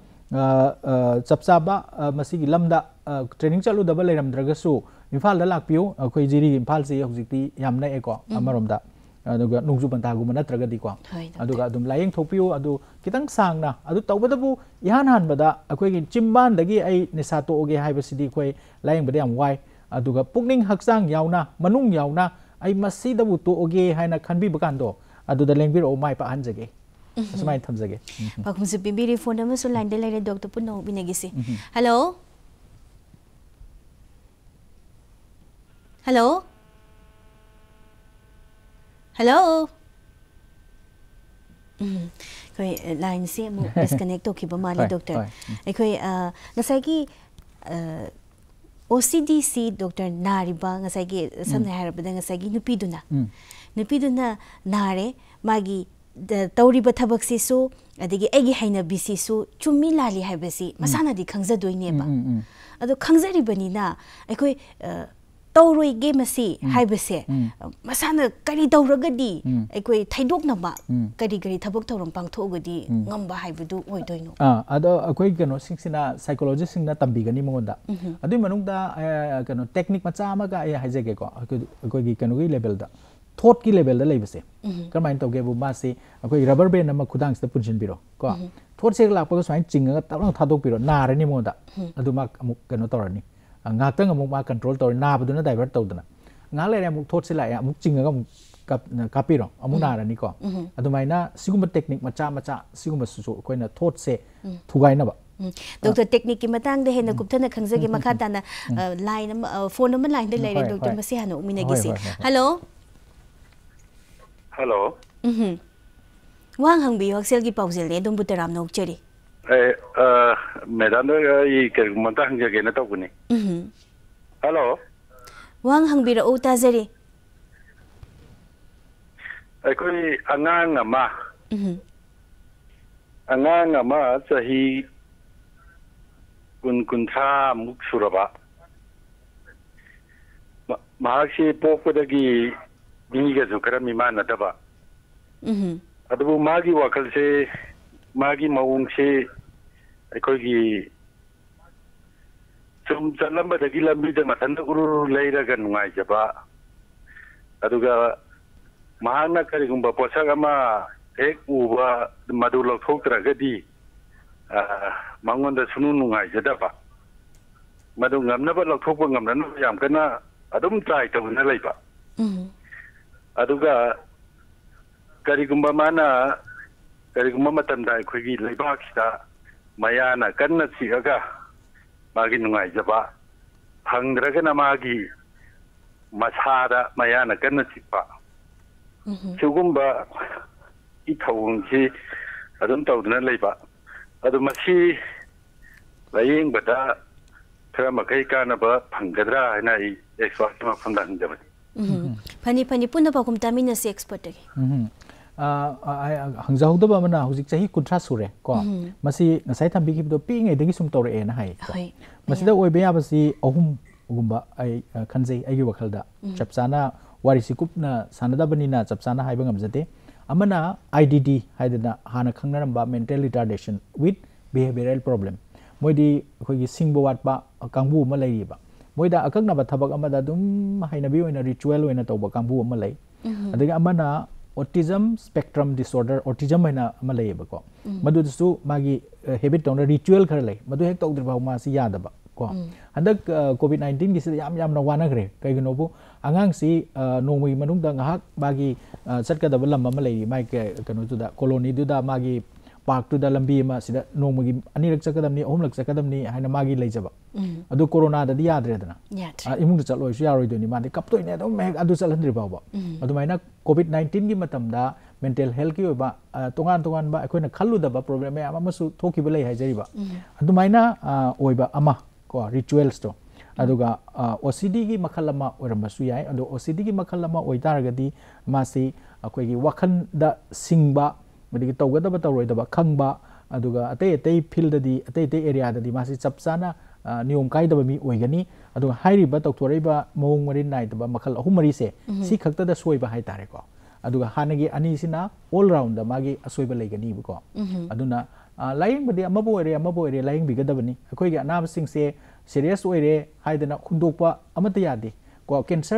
ꯆꯞ ꯆꯥꯕ ꯃꯁꯤꯒꯤ ꯂꯝꯗ ꯇ꯭ꯔꯦꯅꯤꯡ ꯆꯠꯂꯨꯗꯕ ꯂꯩꯔꯝꯗ꯭ꯔꯒꯁꯨ ꯏꯝꯐꯥꯜꯗ ꯂꯥꯛꯄꯤꯌꯨ ꯑꯩꯈꯣই ꯖꯤꯔꯤ ꯏꯝꯐꯥꯜꯁꯤ ꯍꯧꯖꯤꯛꯇꯤ ꯌꯥꯝ ꯅꯛꯑꯦꯀꯣ ꯑꯃꯔꯣꯝꯗ ꯑꯗꯨꯒ ꯅꯣꯡꯖꯨ ꯄꯟꯊꯥꯒꯨꯝꯕ ꯅꯠꯇ꯭ꯔꯒꯗꯤꯀꯣ ꯑꯗꯨꯒ ꯑꯗꯨꯝ ꯂꯥꯏꯌꯦꯡ ꯊꯣꯛꯄꯤꯌꯨ ꯑꯗꯨ ꯈꯤꯇꯪ ꯁꯥꯡꯅ ꯑꯗꯨ ꯇꯧꯕꯗꯕꯨ ꯏꯍꯥꯟ ꯍꯥꯟꯕꯗ ꯑꯩꯈꯣꯏꯒꯤ ꯆꯤꯝꯕꯥꯟꯗꯒꯤ ꯑꯩ ꯅꯤꯁꯥ ꯇꯣꯛꯑꯒꯦ ꯍꯥꯏꯕꯁꯤꯗꯤ ꯑꯩꯈꯣꯏ ꯂꯥꯏꯌꯦꯡꯕꯗ ꯌꯥꯝ ꯋꯥꯏ ꯑꯗꯨꯒ ꯄꯨꯛꯅꯤꯡ ꯍꯛꯆꯥꯡ ꯌꯥꯎꯅ ꯃꯅꯨꯡ ꯌꯥꯎꯅ ꯑꯩ ꯃꯁꯤꯗꯕꯨ ꯇꯣꯛꯑꯒꯦ ꯍꯥꯏꯅ ꯈꯟꯕꯤꯕ ꯀꯥꯟꯗꯣ ꯑꯗꯨꯗ ꯂꯦꯡꯕꯤꯔꯛꯑꯣ ꯃꯥꯏ ꯄꯥꯛꯍꯟꯖꯒꯦ ꯑꯁꯨꯃꯥꯏꯅ ꯊꯝꯖꯒꯦ ꯄꯥꯎꯈꯨꯝꯁꯨ ꯄꯤꯕꯤꯔꯤ ꯐꯣꯟ ꯑꯃꯁꯨ ꯂꯥꯏꯟꯗ ꯂꯩꯔꯦ ꯗꯣꯛꯇꯔ ꯄꯨꯟꯅ ꯍꯣꯠꯃꯤꯟꯅꯒꯤꯁꯤ ꯍꯜꯂꯣ ꯍꯜꯂꯣ ꯍꯜꯂꯣ ꯑꯩꯈꯣꯏ ꯂꯥꯏꯟꯁꯦ ꯑꯃꯨꯛ ꯗꯤꯁꯀꯅꯦꯛ ꯇꯧꯈꯤꯕ ꯃꯥꯜꯂꯦ ꯗꯣꯛꯇꯔ ꯑꯩꯈꯣꯏ ꯉꯁꯥꯏꯒꯤ OCDC doctor nariba ngasagi samne harabda ngasagi nupiduna nupiduna nare magi ꯗ ꯇꯧꯔꯤꯕ ꯊꯕꯛꯁꯤꯁꯨ ꯑꯗꯒꯤ ꯑꯩꯒꯤ ꯍꯩꯅꯕꯤꯁꯤꯁꯨ ꯆꯨꯝꯃꯤ ꯂꯥꯜꯂꯤ ꯍꯥꯏꯕꯁꯤ ꯃꯁꯥꯅꯗꯤ ꯈꯪꯖꯗꯣꯏꯅꯦꯕ ꯑꯗꯣ ꯈꯪꯖꯔꯤꯕꯅꯤꯅ ꯑꯩꯈꯣꯏ ꯇꯧꯔꯣꯏꯒꯦ ꯃꯁꯤ ꯍꯥꯏꯕꯁꯦ ꯃꯁꯥꯅ ꯀꯔꯤ ꯇꯧꯔꯒꯗꯤ ꯑꯩꯈꯣꯏ ꯊꯩꯗꯣꯛꯅꯕ ꯀꯔꯤ ꯀꯔꯤ ꯊꯕꯛ ꯊꯧꯔꯝ ꯄꯥꯡꯊꯣꯛꯑꯒꯗꯤ ꯉꯝꯕ ꯍꯥꯏꯕꯗꯨ ꯑꯣꯏꯗꯣꯏꯅꯣ ꯑꯗꯣ ꯑꯩꯈꯣꯏ ꯀꯩꯅꯣ ꯁꯤꯡꯁꯤꯅ ꯁꯥꯏꯀꯣꯂꯣꯖꯤꯁꯤꯡꯅ ꯇꯝꯕꯤꯒꯅꯤ ꯃꯉꯣꯟꯗ ꯑꯗꯨꯒꯤ ꯃꯅꯨꯡꯗ ꯀꯩꯅꯣ ꯇꯦꯛꯅꯤꯛ ꯃꯆꯥ ꯑꯃꯒ ꯑꯩ ꯍꯥꯏꯖꯒꯦꯀꯣ ꯑꯩꯈꯣꯏꯒꯤ ꯀꯩꯅꯣꯒꯤ ꯂꯦꯕꯦꯜꯗ thought ki level da leibase kamain to gebu ma si akoi rubber band nằm khu ama khudang sida punjin biro ko thought se la chính swain chinga ta lang thadok biro na re ni mo da adu ma amuk kano torani ngak tang amuk ma control nó đại vật lại này na baduna divert tawdana nga le amuk thought se la amuk chinga ga amuk kapiro amu na rani ko adu mai na sigum technique ma cha ma cha sigum su su koi na thought se thugai na ba doctor technique ki matang de hena kupta na khangja ge makha ta là line uh, phone number line de le doctor ma se hanu mình na gi se hello Hello. Mhm. Wang hang bi hoxel gi pauzil ne dum buteram nok cheri. Eh, uh, medan do i ker manta hang ge ne to kuni. Mhm. Hello. Wang hang bi ra uta zeri. Akoi angang ama. Mhm. Angang ama sahi kun kun tha muk suraba. ꯃꯍꯥꯛꯁꯤ ꯄꯣꯛꯄꯗꯒꯤ minyak itu kerana mana dapat. mm mm-hmm. Aduh, magi wakal se, magi mawung se, ekologi. Cuma dalam pada gila muda macam tu guru lahir akan nungai jawa. Aduh, ka mana kali gumba puasa kama ek uba madulok thok teraga di. Ah, dah sunun nungai jeda pak. Madu ngamna pak lok thok pun ngamna nungai am kena. Aduh, mencai tu pun nelayan pak. mm mm-hmm. ်တော့ကရီကမ္ဘာမနာကရီကမ္ဘာမတန်တိုင်းခွေကြီးလေပါခိတာမယာနာကန်နစီဟကမာဂိနငိုင်ဇပါဖန်ရခနမာဂီမဆာဒမယာနာကန်နစီပါဟွကွမ်ဘာဤထုံစီအဒွန်တောဒနလေပါအဒမစီလေင်းဘတာထရမခေကနဘဖန်ကဒရာဟနိုင်အစ်ဖတ်မဖန်ဒန်ဂျမတီဟွ फनी फनी पुनः पाकुम तामिन से expert टे हंगजाहुदब अमना हुजिक चाहि कुद्रा सुरे को मसी ngसai tham bigi do ping ai dagi sum tore na hai masi da oi be yabasi ahum gumba ai khanjei ai gi wakhal da chapsana wari sikup na sanada bani na chapsana hai bangam jate amana idd hai da hana khangnaram ba mental retardation with behavioral problem moi di khoi gi singbo wat ba kangbu ma lai ba မွေးတာအကက်နာဘသဘကမတဒုံဟိုင်နဘီဝိနရီချွဲလ်ဝိနတောဘကံဘူးအမလေးအဲဒါကအမနာ autism spectrum disorder autism မနာမလေးဘကောမဒုစုမာဂီ habit တောင်းရီချွဲလ်ခရလေးမဒုဟက်တောက်တဘမစီရတဘကောအန်ဒက် covid 19ကြီးစရာမြမ်နဝနာဂရေကဲဂနိုဘူးအငန်းစီနိုမီမနုံတငါဟက်ဘာဂီစက်ကဒဘလမမလေးမိုက်ကဲကနုစုဒါကိုလိုနီဒုဒါမာဂီ park तो लंबी में नोम की अनी लग सकद अहम लग सकद मागीब अब कोरोना याद्रेदना इमुंग चलो यादनी माने कप तो अब चलहद्रीबाबाई कोविड नाइन्टीन की मतलब मेन्टल हेल्थ की तोान तोब अखोना खलुदब प्रोब्लम मैम थोबले अदुमायना को रिचुअल्स तो ओ सी डी की मखल ओसी की मखल होता मासी वखंड ꯃꯗꯒꯤ ꯇꯧꯒꯗꯕ ꯇꯧꯔꯣꯏꯗꯕ ꯈꯪꯕ ꯑꯗꯨꯒ ꯑꯇꯩ ꯑꯇꯩ ꯐꯤꯜꯗꯗꯤ ꯑꯇꯩ ꯑꯇꯩ ꯑꯦꯔꯤꯌꯥꯗꯗꯤ ꯃꯥꯁꯤ ꯆꯞ ꯆꯥꯅ नियम कायदब मी ओइगनी अदो हाइरिब तौथोरैब मोंग मरि नाइदब मखल अहु मरि से सि खक्तद सोइब हाइ तारे को राउंड मागी असोइब लेगनी बको अदुना लाइंग बदि अनाब सिंग से सीरियस ओइरे हाइदना यादे कैंसर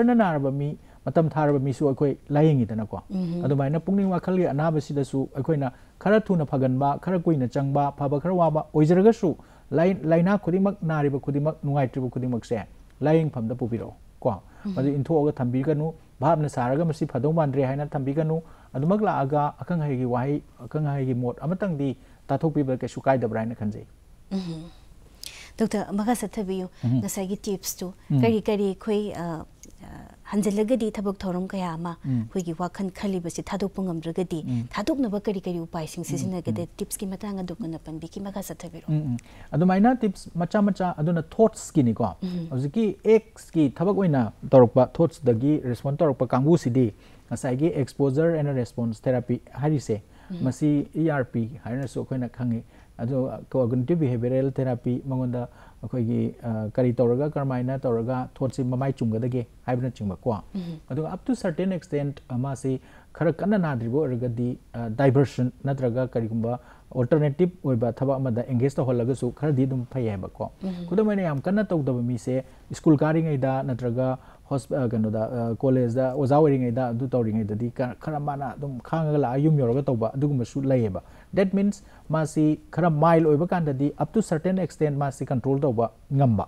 मी ꯃꯇꯝ ꯊꯥꯔꯕ ꯃꯤꯁꯨ ꯑꯩꯈꯣꯏ ꯂꯥꯌꯦꯡꯉꯤꯗꯅꯀꯣ ꯑꯗꯨꯃꯥꯏꯅ ꯄꯨꯛꯅꯤꯡ ꯋꯥꯈꯜꯒꯤ ꯑꯅꯥꯕꯁꯤꯗꯁꯨ ꯑꯩꯈꯣꯏꯅ ꯈꯔ ꯊꯨꯅ ꯐꯒꯟꯕ ꯈꯔ ꯀꯨꯏꯅ ꯆꯪꯕ ꯐꯕ ꯈꯔ ꯋꯥꯕ ꯑꯣꯏꯖꯔꯒꯁꯨ ꯂꯥꯏꯅꯥ ꯈꯨꯗꯤꯡꯃꯛ ꯅꯥꯔꯤꯕ ꯈꯨꯗꯤꯡꯃꯛ ꯅꯨꯡꯉꯥꯏꯇ꯭ꯔꯤꯕ ꯈꯨꯗꯤꯡꯃꯛꯁꯦ ꯂꯥꯏꯌꯦꯡꯐꯝꯗ ꯄꯨꯕꯤꯔꯛꯑꯣ ꯀꯣ ꯃꯗꯨ ꯏꯟꯊꯣꯛꯑꯒ ꯊꯝꯕꯤꯒꯅꯨ ꯚꯥꯞꯅ ꯁꯥꯔꯒ ꯃꯁꯤ ꯐꯗꯧ ꯃꯥꯟꯗ꯭ꯔꯦ ꯍꯥꯏꯅ ꯊꯝꯕꯤꯒꯅꯨ ꯑꯗꯨꯃꯛ ꯂꯥꯛꯑꯒ ꯑꯈꯪ ꯑꯍꯩꯒꯤ ꯋꯥꯍꯩ ꯑꯈꯪ ꯑꯍꯩꯒꯤ ꯃꯣꯠ ꯑꯃꯇꯪꯗꯤ ꯇꯥꯊꯣꯛꯄꯤꯕ ꯀꯩꯁꯨ ꯀꯥꯏꯗꯕ꯭ꯔꯥ ꯍꯥꯏꯅ ꯈꯟꯖꯩ ꯗꯣꯛꯇꯔ ꯑꯃꯒ ꯆꯠꯊꯕꯤꯌꯨ ꯉꯁꯥꯏꯒꯤ ꯇꯤꯞꯁꯇꯨ ꯀꯔꯤ ꯀꯔꯤ ꯑꯩꯈꯣꯏ ꯍꯟꯖꯜꯂꯒꯗꯤ ꯊꯕꯛ ꯊꯧꯔꯝ ꯀꯌꯥ ꯑꯃ ꯑꯩꯈꯣꯏꯒꯤ ꯋꯥꯈꯜ ꯈꯜꯂꯤꯕꯁꯤ ꯊꯥꯗꯣꯛꯄ ꯉꯝꯗ꯭ꯔꯒꯗꯤ ꯊꯥꯗꯣꯛꯅꯕ ꯀꯔꯤ ꯀꯔꯤ ꯎꯄꯥꯏꯁꯤꯡ ꯁꯤꯖꯤꯟꯅꯒꯗ ꯇꯤꯞꯁꯀꯤ ꯃꯇꯥꯡ ꯑꯗꯨꯒꯅ ꯄꯟꯕꯤꯈꯤ ꯃꯈꯥ ꯆꯠꯊꯕꯤꯔꯣ ꯑꯗꯨꯃꯥꯏꯅ ꯇꯤꯞꯁ ꯃꯆꯥ ꯃꯆꯥ ꯑꯗꯨꯅ ꯊꯣꯠꯁꯀꯤꯅꯤꯀꯣ ꯍꯧꯖꯤꯛꯀꯤ ꯑꯦꯛꯁꯀꯤ ꯊꯕꯛ ꯑꯣꯏꯅ ꯇꯧꯔꯛꯄ ꯊꯣꯠꯁꯗꯒꯤ ꯔꯦꯁꯄꯣꯟ ꯇꯧꯔꯛꯄ ꯀꯥꯡꯕꯨꯁꯤꯗꯤ ꯉꯁꯥꯏꯒꯤ ꯑꯦꯛꯁꯄꯣꯖꯔ ꯑꯦꯟ ꯔꯦꯁꯄꯣꯟꯁ ꯊꯦꯔꯥꯄꯤ ꯍꯥꯏꯔꯤꯁꯦ ꯃꯁꯤ ꯏ ꯑꯥꯔ ꯄꯤ ꯍꯥꯏꯔꯁꯨ ꯑꯩꯈꯣꯏꯅ ꯈꯪꯉꯤ ꯑꯗꯣ ꯀꯣꯒꯅꯤꯇꯤꯚ ꯕꯤꯍꯦꯕꯤꯌꯔꯦꯜ ꯊꯦꯔꯥꯄꯤ ꯃꯉꯣꯟꯗ ꯑꯩꯈꯣꯏꯒꯤ ꯀꯔꯤ ꯇꯧꯔꯒ ꯀꯔꯃꯥꯏꯅ ꯇꯧꯔꯒ ꯊꯣꯠꯁꯤ ꯃꯃꯥꯏ ꯆꯨꯝꯒꯗꯒꯦ ꯍꯥꯏꯕꯅꯆꯤꯡꯕꯀꯣ ꯑꯗꯨꯒ ꯑꯞ ꯇꯨ ꯁꯔꯇꯦꯟ ꯑꯦꯛꯁꯇꯦꯟꯠ ꯃꯥꯁꯤ ꯈꯔ ꯀꯟꯅ ꯅꯥꯗ꯭ꯔꯤꯕ ꯑꯣꯏꯔꯒꯗꯤ ꯗꯥꯏꯚꯔꯁꯟ ꯅꯠꯇ꯭ꯔꯒ ꯀꯔꯤꯒꯨꯝꯕ ꯑꯣꯜꯇꯔꯅꯦꯇꯤꯞ ꯑꯣꯏꯕ ꯊꯕꯛ ꯑꯃꯗ ꯑꯦꯡꯒꯦꯖ ꯇꯧꯍꯜꯂꯒꯁꯨ ꯈꯔꯗꯤ ꯑꯗꯨꯝ ꯐꯩ ꯍꯥꯏꯕꯀꯣ ꯈꯨꯗꯝ ꯑꯣꯏꯅ ꯌꯥꯝ ꯀꯟꯅ ꯇꯧꯗꯕ ꯃꯤꯁꯦ ꯁ꯭ꯀꯨꯜ ꯀꯥꯔꯤꯉꯩꯗ ꯅꯠꯇ꯭ꯔꯒ ꯀꯩꯅꯣꯗ ꯀꯣꯂꯦꯖꯗ ꯑꯣꯖꯥ ꯑꯣꯏꯔꯤꯉꯩꯗ ꯑꯗꯨ ꯇꯧꯔꯤꯉꯩꯗꯗꯤ ꯈꯔ ꯃꯥꯅ ꯑꯗꯨꯝ ꯈꯥꯡꯉꯒ ꯂꯥꯛꯑ ꯌꯨꯝ ꯌꯧꯔꯒ ꯇꯧꯕ ꯑꯗꯨꯒꯨꯝꯕꯁꯨ ꯂꯩꯌꯦꯕ that means masi khara mild oiba kan da di up to certain extent masi control da ba ngamba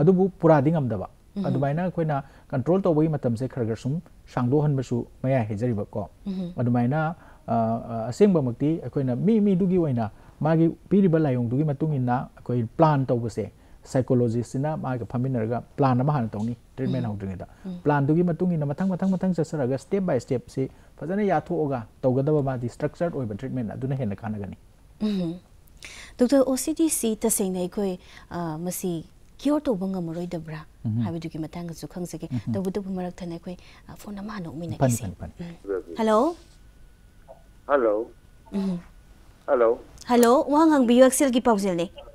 adubu pura di ngam da ba adumaina khoina control to bai matam se khara sum shanglo han ba su maya he jari ba ko adumaina aseng ba makti khoina mi mi dugi waina magi piriba layong dugi matung inna koi plan to ba se psychologist ना माग फमीनरगा plan मा हान तोनी treatment हाउद्रिंगदा plan दुगी मतुंग इन मथंग मथंग मथंग ससरगा स्टेप बाय स्टेप से फजने याथोगा तोगदब मादि स्ट्रक्चर्ड ओइब ट्रीटमेंट अदुना हेन खानगनी डॉक्टर ओसीडीसी तसेंगने कोई मसी ꯀꯤꯌꯣꯔ ꯇꯧꯕ ꯉꯝꯃꯔꯣꯏꯗꯕ꯭ꯔꯥ ꯍꯥꯏꯕꯗꯨꯒꯤ ꯃꯇꯥꯡꯗꯁꯨ ꯈꯪꯖꯒꯦ ꯇꯧꯕꯇꯕꯨ ꯃꯔꯛꯇꯅ ꯑꯩꯈꯣꯏ ꯐꯣꯟ ꯑꯃ ꯍꯥꯟꯅ ꯎꯃꯤꯟꯅꯈꯤꯁꯦ ꯍꯜꯂꯣ ꯍꯜꯂꯣ ꯍꯜꯂꯣ ꯍꯜꯂꯣ ꯋꯥ ꯉꯥꯡꯕꯤꯌꯨ ꯑꯦꯛꯁꯦꯜꯒꯤ ꯄꯥꯎꯖꯦꯜꯅꯤ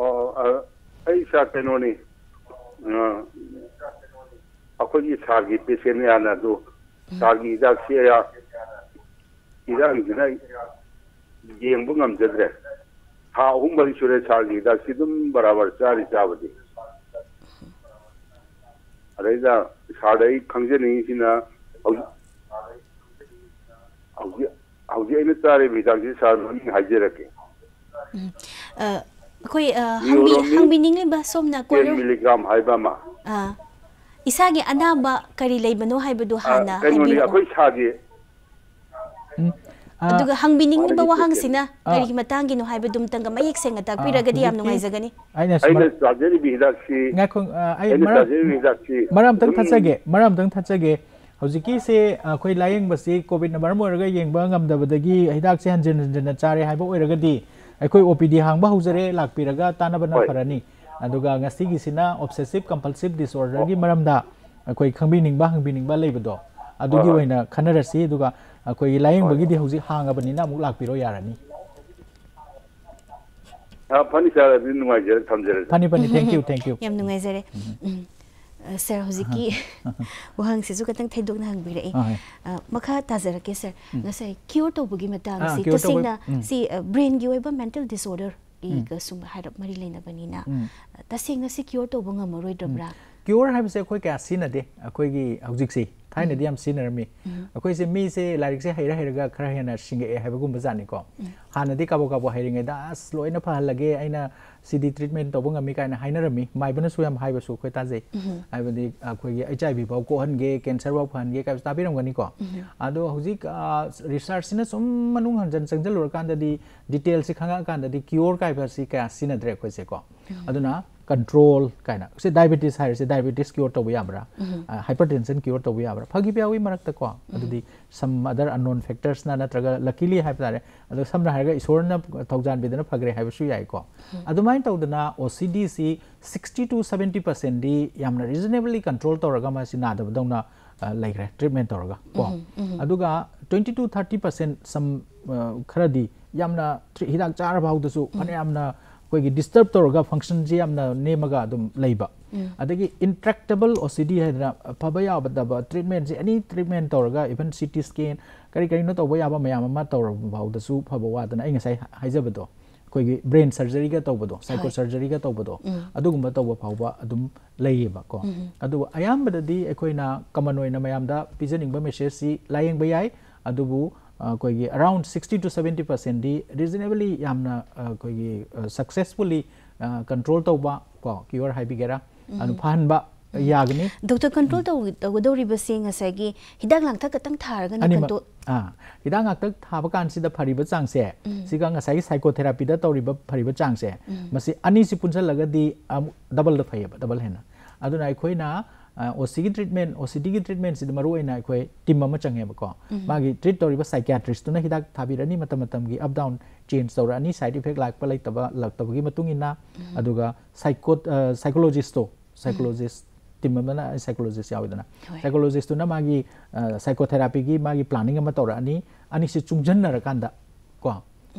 ꯑꯩ ꯏꯆꯥ ꯀꯩꯅꯣꯅꯤ ꯑꯩꯈꯣꯏꯒꯤ ꯁꯥꯒꯤ ꯄꯦꯁꯦꯟ ꯌꯥꯅ ꯑꯗꯨ ꯁꯥꯒꯤ ꯍꯤꯗꯥꯛꯁꯦ ꯏꯔꯥꯡꯁꯤꯅ ꯌꯦꯡꯕ ꯉꯝꯖꯗ꯭ꯔꯦ ꯊꯥ ꯑꯍꯨꯝ ꯃꯔꯤ ꯁꯨꯔꯦ ꯁꯥꯒꯤ ꯍꯤꯗꯥꯛꯁꯤ ꯑꯗꯨꯝ ꯕꯔꯥꯕꯔ ꯆꯥꯔꯤ ꯆꯥꯕꯗꯤ ꯑꯗꯩꯗ ꯁꯥꯔꯗ ꯑꯩ ꯈꯪꯖꯅꯤꯡꯉꯤꯁꯤꯅ ꯍꯧꯖꯤꯛ ꯍꯧꯖꯤꯛ ꯑꯩꯅ ꯆꯥꯔꯤꯕ ꯍꯤꯗꯥꯛꯁꯤ ꯁꯥꯔ ꯃꯃꯤꯡ ꯍꯥꯏꯖꯔꯛꯀꯦ khoi hangbi hangbining le ba somna ko 10 mg haiba ma a isagi anaba kari leibano haibadu hana haibiro akhoi sagi ꯑꯗꯨꯒ ꯍꯪꯕꯤꯅꯤꯡ ꯕ ꯋꯥꯍꯪꯁꯤꯅ ꯀꯔꯤ ꯃꯇꯥꯡꯒꯤꯅꯣ ꯍꯥꯏꯕꯗꯨꯝ ꯇꯪꯒ ꯃꯌꯦꯛ ꯁꯦꯡꯅ ꯇꯥꯛꯄꯤꯔꯒꯗꯤ ꯌꯥꯝ ꯅꯨꯡꯉꯥꯏꯖꯒꯅꯤ ꯑꯩꯅ ꯆꯥꯖꯔꯤꯕ ꯍꯤꯗꯥꯛꯁꯤ ꯉꯥꯏꯈꯣ ꯑꯩ ꯃꯔꯝꯇꯪ ꯊꯠꯆꯒꯦ ꯃꯔꯝꯇꯪ ꯊꯠꯆꯒꯦ ꯍꯧꯖꯤꯛꯀꯤꯁꯦ ꯑꯩꯈꯣꯏ ꯂꯥꯌꯦꯡꯕꯁꯤ ꯀꯣꯚꯤꯗꯅ ꯃꯔꯝ ꯑꯣꯏꯔꯒ ꯌꯦꯡꯕ ꯉꯝꯗꯕꯗꯒꯤ ꯍꯤꯗꯥꯛꯁꯦ ꯍꯟꯖꯤꯟ ꯍꯟꯖꯤꯟꯅ ꯆꯥꯔꯦ ꯍꯥꯏꯕ ꯑꯣꯏꯔꯒꯗꯤ अखो ओ हाब हो हांग हूजरे लापीर तानबना फरनी ओब्सेसीव कंपलसीव डिसऑर्डर की मरम खब हंगबीबो अगर खनर लाइंग अगर लाइंगी हूँ हांगबनी अमु फनी फनी फनी thank you thank you sir ꯍꯧꯖꯤꯛꯀꯤ ꯋꯥꯍꯪꯁꯤꯁꯨ ꯈꯤꯇꯪ ꯊꯩꯗꯣꯛꯅ ꯍꯪꯕꯤꯔꯛꯏ ꯃꯈꯥ ꯇꯥꯖꯔꯛꯀꯦ ꯁꯔ ꯉꯁꯥꯏ ꯀ꯭ꯌꯣꯔ ꯇꯧꯕꯒꯤ ꯃꯇꯥꯡꯁꯤ ꯇꯁꯦꯡꯅ ꯁꯤ ꯕ꯭ꯔꯦꯟꯒꯤ ꯑꯣꯏꯕ ꯃꯦꯟꯇꯦꯜ ꯗꯤꯁꯑꯣꯔꯗꯔ ꯏꯒ ꯁꯨꯝ ꯍꯥꯏꯔꯞ ꯃꯔꯤ ꯂꯩꯅꯕꯅꯤꯅ ꯇꯁꯦꯡꯅ ꯁꯤ ꯀ꯭ꯌꯣꯔ ꯇꯧꯕ ꯉꯝꯃꯔꯣꯏꯗ꯭ꯔꯕ꯭ꯔꯥ ꯀ꯭ꯌꯣꯔ ꯍꯥꯏꯕꯁꯦ ꯑꯩꯈꯣꯏ ꯀꯌꯥ ꯁꯤꯖꯤꯟꯅꯗꯦ ꯑꯩꯈꯣꯏꯒꯤ ꯍꯧꯖꯤꯛꯁꯤ ꯊꯥꯏꯅꯗꯤ ꯌꯥꯝ ꯁꯤꯖꯤꯟꯅꯔꯝꯃꯤ ꯑꯩꯈꯣꯏꯁꯦ ꯃꯤꯁꯦ ꯂꯥꯏꯔꯤꯛꯁꯦ ꯍꯩꯔ ꯍꯩꯔꯒ ꯈꯔ ꯍꯦꯟꯅ ꯁꯤꯡꯉꯛꯑꯦ ꯍꯥꯏꯕꯒꯨꯝꯕ ꯖꯥꯠꯅꯤꯀꯣ ꯍꯥꯟꯅꯗꯤ ꯀꯥꯕꯣ ꯀꯥꯕꯣ ꯍꯩꯔꯤꯉꯩꯗ ꯑꯁ ꯂꯣꯏꯅ ꯐꯍꯜꯂꯒꯦ ꯑꯩꯅ ꯁꯤꯗꯤ ꯇ꯭ꯔꯤꯠꯃꯦꯟ ꯇꯧꯕ ꯉꯝꯃꯤ ꯀꯥꯏꯅ ꯍꯥꯏꯅꯔꯝꯃꯤ ꯃꯥꯏꯕꯅꯁꯨ ꯌꯥꯝ ꯍꯥꯏꯕꯁꯨ ꯑꯩꯈꯣꯏ ꯇꯥꯖꯩ ꯍꯥꯏꯕꯗꯤ ꯑꯩꯈꯣꯏꯒꯤ ꯑꯩꯆ ꯑꯥꯏ ꯚꯤ ꯐꯥꯎ ꯀꯣꯛꯍꯟꯒꯦ ꯀꯦꯟꯁꯔ ꯐꯥꯎ ꯐꯍꯟꯒꯦ ꯀꯥꯏꯕꯁꯨ ꯇꯥꯕꯤꯔꯝꯒꯅꯤꯀꯣ ꯑꯗꯣ ꯍꯧꯖꯤꯛ ꯔꯤꯁꯥꯔꯁꯁꯤꯅ ꯁꯨꯝ ꯃꯅꯨꯡ ꯍꯟꯖꯟ ꯆꯪꯖꯜꯂꯨꯔꯀꯥꯟꯗꯗꯤ ꯗꯤꯇꯦꯜꯁꯤ ꯈꯪꯉꯛꯑꯀꯥꯟꯗꯗꯤ ꯀ꯭ꯌꯣꯔ ꯀꯥꯏꯕꯁꯤ ꯀꯌꯥ ꯁꯤꯖꯤꯟꯅꯗ꯭ꯔꯦ ꯑꯩꯈꯣꯏꯁꯦꯀꯣ ꯑꯗꯨꯅ control kaina se diabetes hai se diabetes cure to ya bra hypertension cure to ya bra phagi pya wi marak ta ko adudi some other unknown factors na na traga luckily hai tare adu samna hai ga isor na thaujan bidana phagre hai su yai ko adumai tau dana ocd si 60 to 70% di yamna reasonably control to raga ma si na da dau na laigre treatment to raga ko aduga 20 to 30% some khara di yamna hidak char bhau da su phane yamna ꯑꯩꯈꯣꯏꯒꯤ ꯗꯤꯁꯇꯔꯕ ꯇꯧꯔꯒ ꯐꯪꯁꯟꯁꯦ ꯌꯥꯝꯅ ꯅꯦꯝꯃꯒ ꯑꯗꯨꯝ ꯂꯩꯕ ꯑꯗꯒꯤ ꯏꯟꯇ꯭ꯔꯦꯛꯇꯦꯕꯜ ꯑꯣ ꯁꯤ D ꯍꯥꯏꯗꯅ ꯐꯕ ꯌꯥꯕꯗꯕ ꯇ꯭ꯔꯤꯠꯃꯦꯟꯁꯦ ꯑꯦꯅꯤ ꯇ꯭ꯔꯤꯠꯃꯦꯟ ꯇꯧꯔꯒ ꯏꯚꯟ ꯁꯤ ꯇꯤ ꯁ꯭ꯀꯦꯟ ꯀꯔꯤ ꯀꯔꯤꯅꯣ ꯇꯧꯕ ꯌꯥꯕ ꯃꯌꯥꯝ ꯑꯃ ꯇꯧꯔꯕ ꯐꯥꯎꯗꯁꯨ ꯐꯕ ꯋꯥꯗꯅ ꯑꯩ ꯉꯁꯥꯏ ꯍꯥꯏꯖꯕꯗꯣ ꯑꯩꯈꯣꯏꯒꯤ ꯕ꯭ꯔꯦꯟ ꯁꯔꯖꯔꯤꯒ ꯇꯧꯕꯗꯣ ꯁꯥꯏꯀꯣ ꯁꯔꯖꯔꯤꯒ ꯇꯧꯕꯗꯣ ꯑꯗꯨꯒꯨꯝꯕ ꯇꯧꯕ ꯐꯥꯎꯕ ꯑꯗꯨꯝ ꯂꯩꯌꯦꯕꯀꯣ ꯑꯗꯨꯒ ꯑꯌꯥꯝꯕꯗꯗꯤ ꯑꯩꯈꯣꯏꯅ ꯀꯃꯟ ꯑꯣꯏꯅ ꯃꯌꯥꯝꯗ ꯄꯤꯖꯅꯤꯡꯕ ꯃꯦꯁꯦꯖꯁꯤ ꯂꯥꯏꯌꯦꯡꯕ ꯌꯥꯏ ꯑꯗꯨꯕꯨ ꯑꯩꯈꯣꯏꯒꯤ ꯑꯔꯥꯎꯟ ꯁꯤꯛꯁꯇꯤ ꯇꯨ ꯁꯕꯦꯟꯇꯤ ꯄꯔꯁꯦꯟꯗꯤ ꯔꯤꯖꯅꯦꯕꯂꯤ ꯌꯥꯝꯅ ꯑꯩꯈꯣꯏꯒꯤ ꯁꯛꯁꯦꯁꯐꯨꯜꯂꯤ ꯀꯟꯇ꯭ꯔꯣꯜ ꯇꯧꯕ ꯀꯣ ꯀ꯭ꯌꯣꯔ ꯍꯥꯏꯕꯤꯒꯦꯔꯥ ꯑꯗꯨ ꯐꯍꯟꯕ ꯌꯥꯒꯅꯤ ꯗꯣꯛꯇꯔ ꯀꯟꯇ꯭ꯔꯣल ꯇꯧꯒꯗꯧꯔꯤꯕꯁꯦ ꯉꯁꯥꯏꯒꯤ ꯍꯤꯗꯥꯛ ꯂꯥꯡꯊꯛ ꯈꯛꯇꯪ ꯊꯥꯔꯒꯅ ꯀꯟꯇ꯭ꯔꯣꯜ ꯑꯥ ꯍꯤꯗꯥꯛ ꯉꯥꯛꯇꯛ ꯊꯥꯕ ꯀꯥꯟꯁꯤꯗ ꯐꯔꯤꯕ ꯆꯥꯡꯁꯦ ꯁꯤꯒ ꯉꯁꯥꯏꯒꯤ ꯁꯥꯏꯀꯣꯊꯦꯔꯥꯄꯤꯗ ꯇꯧꯔꯤꯕ ꯐꯔꯤꯕ ꯆꯥꯡꯁꯦ ꯃꯁꯤ ꯑꯅꯤꯁꯤ ꯄꯨꯟꯁꯜꯂꯒꯗꯤ ꯑꯃꯨꯛ ꯗꯕꯜꯗ ꯐꯩꯌꯦꯕ ꯗꯕꯜ ꯍꯦꯟꯅ ꯑꯗꯨꯅ ꯑꯩꯈꯣꯏꯅ ओसीगी ट्रीटमेंट ओसी ट्रीटमेंट सिद मरु ओइना अखोय टीम अमा चंगे बको मागी ट्रीट तोरिबा साइकियाट्रिस्ट तुना हिदाक थाबिरनी अप डाउन चेंज तोरानी साइड इफेक्ट लाकपा लाइतबा लक्तबगी मतुंग इना अदुगा साइको साइकोलॉजिस्ट तो साइकोलॉजिस्ट टीम अमा साइकोलॉजिस्ट यावदना साइकोलॉजिस्ट तुना मागी साइकोथेरापी गी मागी प्लानिंग